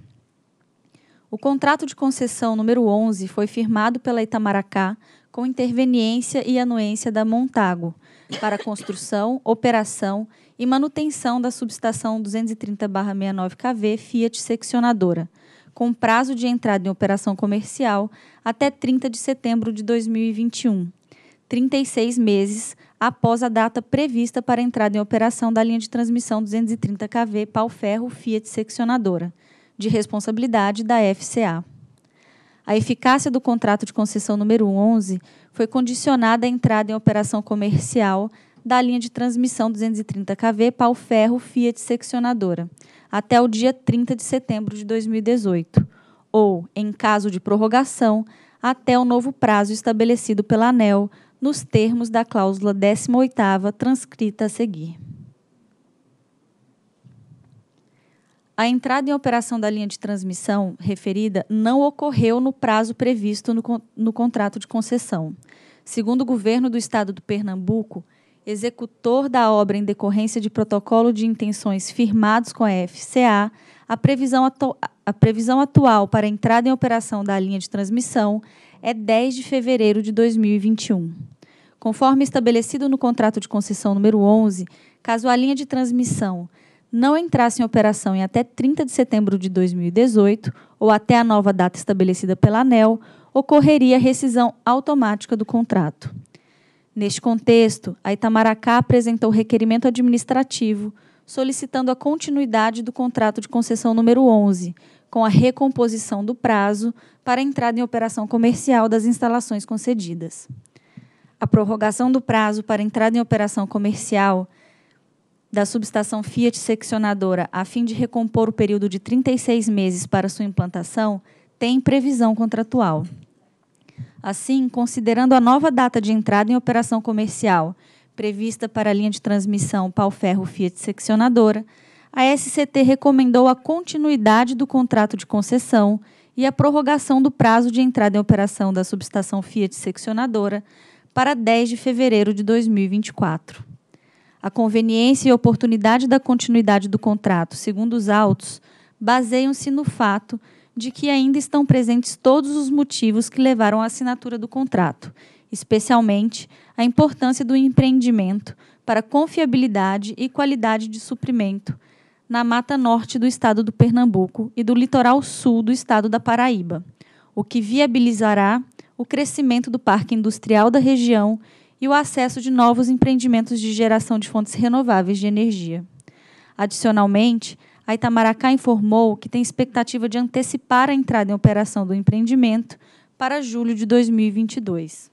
Speaker 4: O contrato de concessão número 11 foi firmado pela Itamaracá com interveniência e anuência da Montago para construção, operação e manutenção da subestação 230/69 kV Fiat seccionadora com prazo de entrada em operação comercial até 30 de setembro de 2021, 36 meses após a data prevista para a entrada em operação da linha de transmissão 230 kV pau-ferro Fiat seccionadora, de responsabilidade da FCA. A eficácia do contrato de concessão número 11 foi condicionada à entrada em operação comercial da linha de transmissão 230 kV pau-ferro Fiat seccionadora, até o dia 30 de setembro de 2018, ou, em caso de prorrogação, até o novo prazo estabelecido pela ANEL, nos termos da cláusula 18ª transcrita a seguir. A entrada em operação da linha de transmissão referida não ocorreu no prazo previsto no, no contrato de concessão. Segundo o governo do estado do Pernambuco, executor da obra em decorrência de protocolo de intenções firmados com a FCA, a previsão, a previsão atual para a entrada em operação da linha de transmissão é 10 de fevereiro de 2021. Conforme estabelecido no contrato de concessão número 11, caso a linha de transmissão não entrasse em operação em até 30 de setembro de 2018 ou até a nova data estabelecida pela ANEL, ocorreria rescisão automática do contrato. Neste contexto, a Itamaracá apresentou requerimento administrativo solicitando a continuidade do contrato de concessão número 11, com a recomposição do prazo para a entrada em operação comercial das instalações concedidas. A prorrogação do prazo para a entrada em operação comercial da subestação Fiat seccionadora, a fim de recompor o período de 36 meses para sua implantação, tem previsão contratual. Assim, considerando a nova data de entrada em operação comercial, prevista para a linha de transmissão pau-ferro Fiat seccionadora, a SCT recomendou a continuidade do contrato de concessão e a prorrogação do prazo de entrada em operação da subestação Fiat seccionadora para 10 de fevereiro de 2024. A conveniência e oportunidade da continuidade do contrato, segundo os autos, baseiam-se no fato de que ainda estão presentes todos os motivos que levaram à assinatura do contrato, especialmente a importância do empreendimento para confiabilidade e qualidade de suprimento na mata norte do estado do Pernambuco e do litoral sul do estado da Paraíba, o que viabilizará o crescimento do parque industrial da região e o acesso de novos empreendimentos de geração de fontes renováveis de energia. Adicionalmente, a Itamaracá informou que tem expectativa de antecipar a entrada em operação do empreendimento para julho de 2022.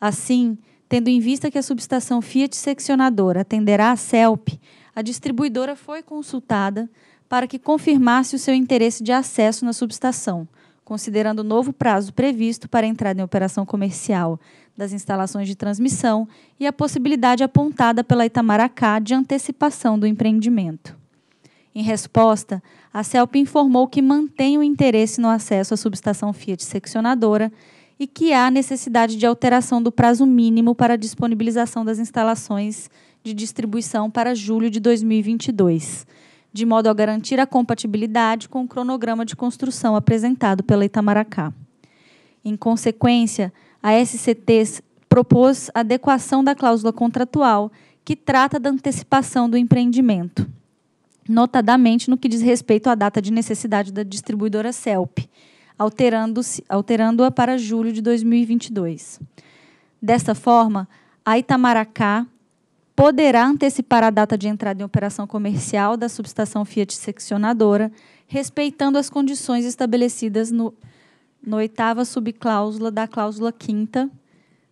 Speaker 4: Assim, tendo em vista que a subestação Fiat Seccionadora atenderá a CELP, a distribuidora foi consultada para que confirmasse o seu interesse de acesso na subestação, considerando o novo prazo previsto para a entrada em operação comercial das instalações de transmissão e a possibilidade apontada pela Itamaracá de antecipação do empreendimento. Em resposta, a CELP informou que mantém o interesse no acesso à subestação Fiat seccionadora e que há necessidade de alteração do prazo mínimo para a disponibilização das instalações de distribuição para julho de 2022, de modo a garantir a compatibilidade com o cronograma de construção apresentado pela Itamaracá. Em consequência, a SCT propôs adequação da cláusula contratual que trata da antecipação do empreendimento notadamente no que diz respeito à data de necessidade da distribuidora CELP, alterando-a para julho de 2022. Dessa forma, a Itamaracá poderá antecipar a data de entrada em operação comercial da subestação Fiat seccionadora, respeitando as condições estabelecidas no, no oitava subcláusula da cláusula quinta,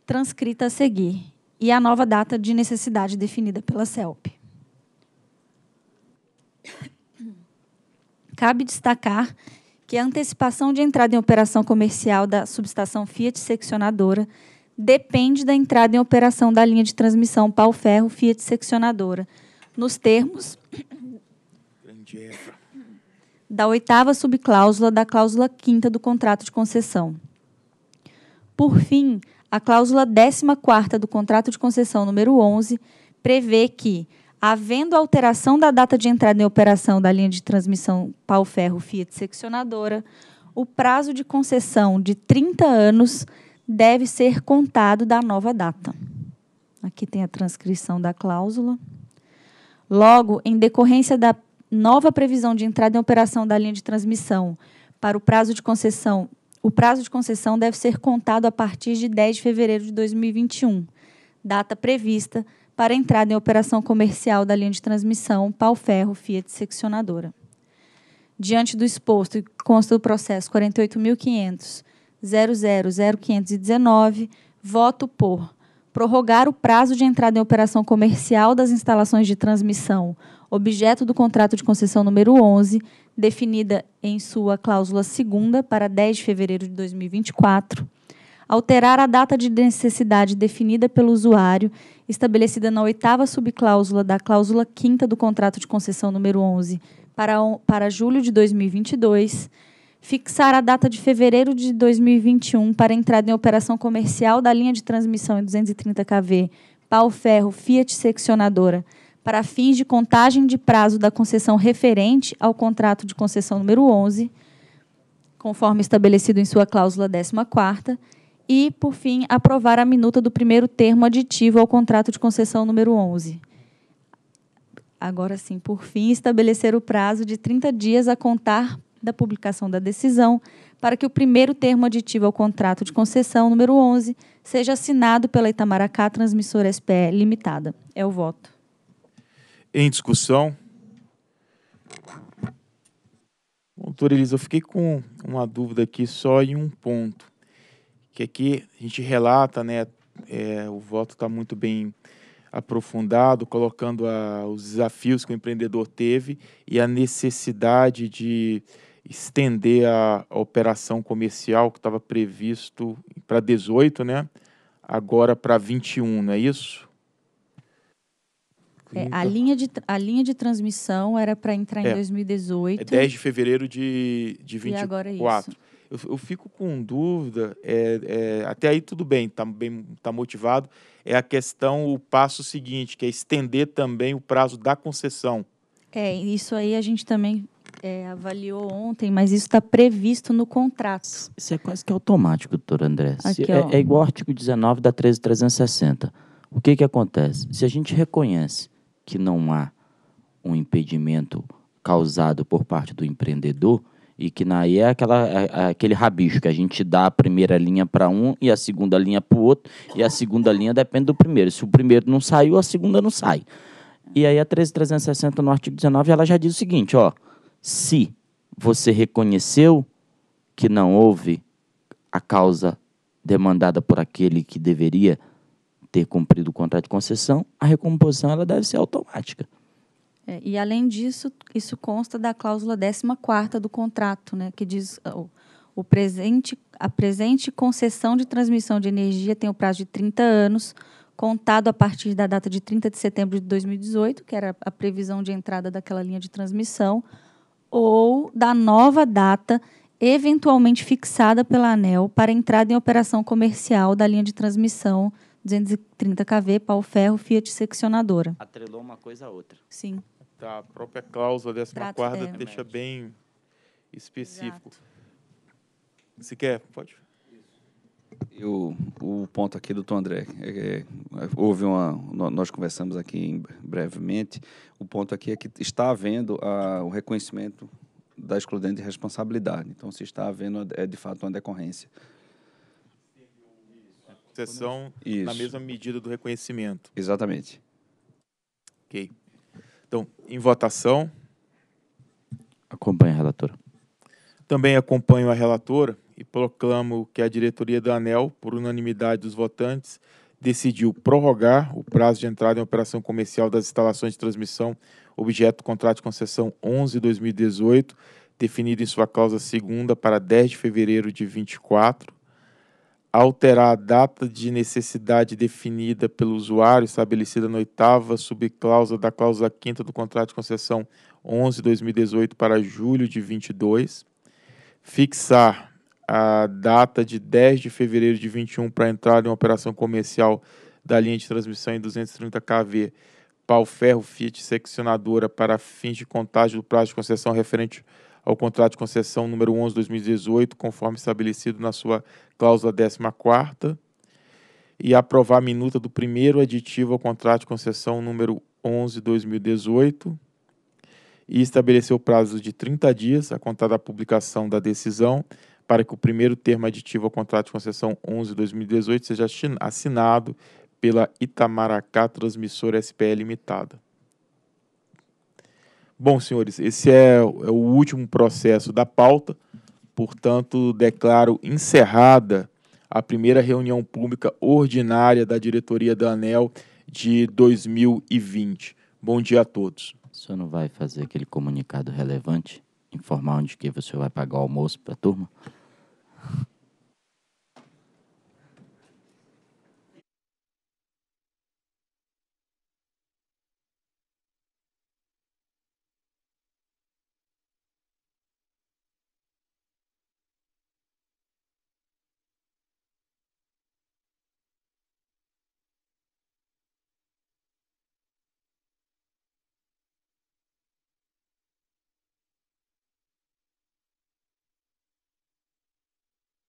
Speaker 4: transcrita a seguir, e a nova data de necessidade definida pela CELP. Cabe destacar que a antecipação de entrada em operação comercial da subestação Fiat seccionadora depende da entrada em operação da linha de transmissão pau-ferro Fiat seccionadora, nos termos da oitava subcláusula da cláusula quinta do contrato de concessão. Por fim, a cláusula 14 quarta do contrato de concessão número 11 prevê que havendo alteração da data de entrada em operação da linha de transmissão pau-ferro-fiat seccionadora, o prazo de concessão de 30 anos deve ser contado da nova data. Aqui tem a transcrição da cláusula. Logo, em decorrência da nova previsão de entrada em operação da linha de transmissão para o prazo de concessão, o prazo de concessão deve ser contado a partir de 10 de fevereiro de 2021, data prevista para entrada em operação comercial da linha de transmissão pau-ferro Fiat Seccionadora. Diante do exposto e consta do processo 48.500.000519, voto por prorrogar o prazo de entrada em operação comercial das instalações de transmissão, objeto do contrato de concessão número 11, definida em sua cláusula segunda para 10 de fevereiro de 2024 alterar a data de necessidade definida pelo usuário, estabelecida na oitava subcláusula da cláusula quinta do contrato de concessão número 11, para, para julho de 2022, fixar a data de fevereiro de 2021 para entrada em operação comercial da linha de transmissão em 230 kV pau-ferro Fiat seccionadora para fins de contagem de prazo da concessão referente ao contrato de concessão número 11, conforme estabelecido em sua cláusula 14 e, por fim, aprovar a minuta do primeiro termo aditivo ao contrato de concessão número 11. Agora sim, por fim, estabelecer o prazo de 30 dias a contar da publicação da decisão para que o primeiro termo aditivo ao contrato de concessão número 11 seja assinado pela Itamaracá Transmissora SPE Limitada. É o voto.
Speaker 1: Em discussão. Doutor Elisa, eu fiquei com uma dúvida aqui só em um ponto que aqui a gente relata, né, é, o voto está muito bem aprofundado, colocando a, os desafios que o empreendedor teve e a necessidade de estender a, a operação comercial que estava previsto para 18, né? Agora para 21, não é isso?
Speaker 4: É, a, linha de, a linha de transmissão era para entrar é, em 2018. É 10 de
Speaker 1: fevereiro de, de 24. E agora é isso eu, eu fico com dúvida, é, é, até aí tudo bem, está bem, tá motivado, é a questão, o passo seguinte, que é estender também o prazo da concessão.
Speaker 4: É, isso aí a gente também é, avaliou ontem, mas isso está previsto no contrato. Isso é quase que automático,
Speaker 5: doutor André. Aqui, é, é, igual ao artigo 19 da 13360. O que, que acontece? Se a gente reconhece que não há um impedimento causado por parte do empreendedor, e naí é aquela, é, é aquele rabicho que a gente dá a primeira linha para um e a segunda linha para o outro, e a segunda linha depende do primeiro. Se o primeiro não saiu, a segunda não sai. E aí a 13360 no artigo 19 ela já diz o seguinte, ó: se você reconheceu que não houve a causa demandada por aquele que deveria ter cumprido o contrato de concessão, a recomposição ela deve ser automática.
Speaker 4: É, e, além disso, isso consta da cláusula 14 do contrato, né, que diz o, o presente, a presente concessão de transmissão de energia tem o prazo de 30 anos, contado a partir da data de 30 de setembro de 2018, que era a previsão de entrada daquela linha de transmissão, ou da nova data eventualmente fixada pela ANEL para entrada em operação comercial da linha de transmissão 230 kV, pau-ferro, Fiat seccionadora.
Speaker 1: Atrelou uma coisa a outra. Sim. Tá, a própria cláusula 14 é. deixa bem específico. Exato. Se quer, pode.
Speaker 8: Eu, o ponto aqui do Tom André, é, é, houve uma, nós conversamos aqui em, brevemente, o ponto aqui é que está havendo a, o reconhecimento da excludente de responsabilidade. Então, se está havendo, é de fato uma decorrência
Speaker 1: isso. na mesma medida do reconhecimento.
Speaker 8: Exatamente.
Speaker 1: Ok. Então, em votação.
Speaker 5: Acompanho a relatora.
Speaker 1: Também acompanho a relatora e proclamo que a diretoria da ANEL, por unanimidade dos votantes, decidiu prorrogar o prazo de entrada em operação comercial das instalações de transmissão objeto do contrato de concessão 11-2018, definido em sua cláusula segunda para 10 de fevereiro de 24 alterar a data de necessidade definida pelo usuário, estabelecida na oitava subcláusula da cláusula quinta do contrato de concessão 11-2018 para julho de 22, fixar a data de 10 de fevereiro de 21 para entrar em operação comercial da linha de transmissão em 230 kV pau-ferro Fiat seccionadora para fins de contágio do prazo de concessão referente ao contrato de concessão número 11 2018, conforme estabelecido na sua cláusula 14 e aprovar a minuta do primeiro aditivo ao contrato de concessão número 11 2018 e estabelecer o prazo de 30 dias a contar da publicação da decisão para que o primeiro termo aditivo ao contrato de concessão 11 2018 seja assinado pela Itamaracá Transmissora SPL Limitada. Bom, senhores, esse é, é o último processo da pauta. Portanto, declaro encerrada a primeira reunião pública ordinária da diretoria da ANEL de
Speaker 5: 2020. Bom dia a todos. O senhor não vai fazer aquele comunicado relevante, informar onde que você vai pagar o almoço para a turma?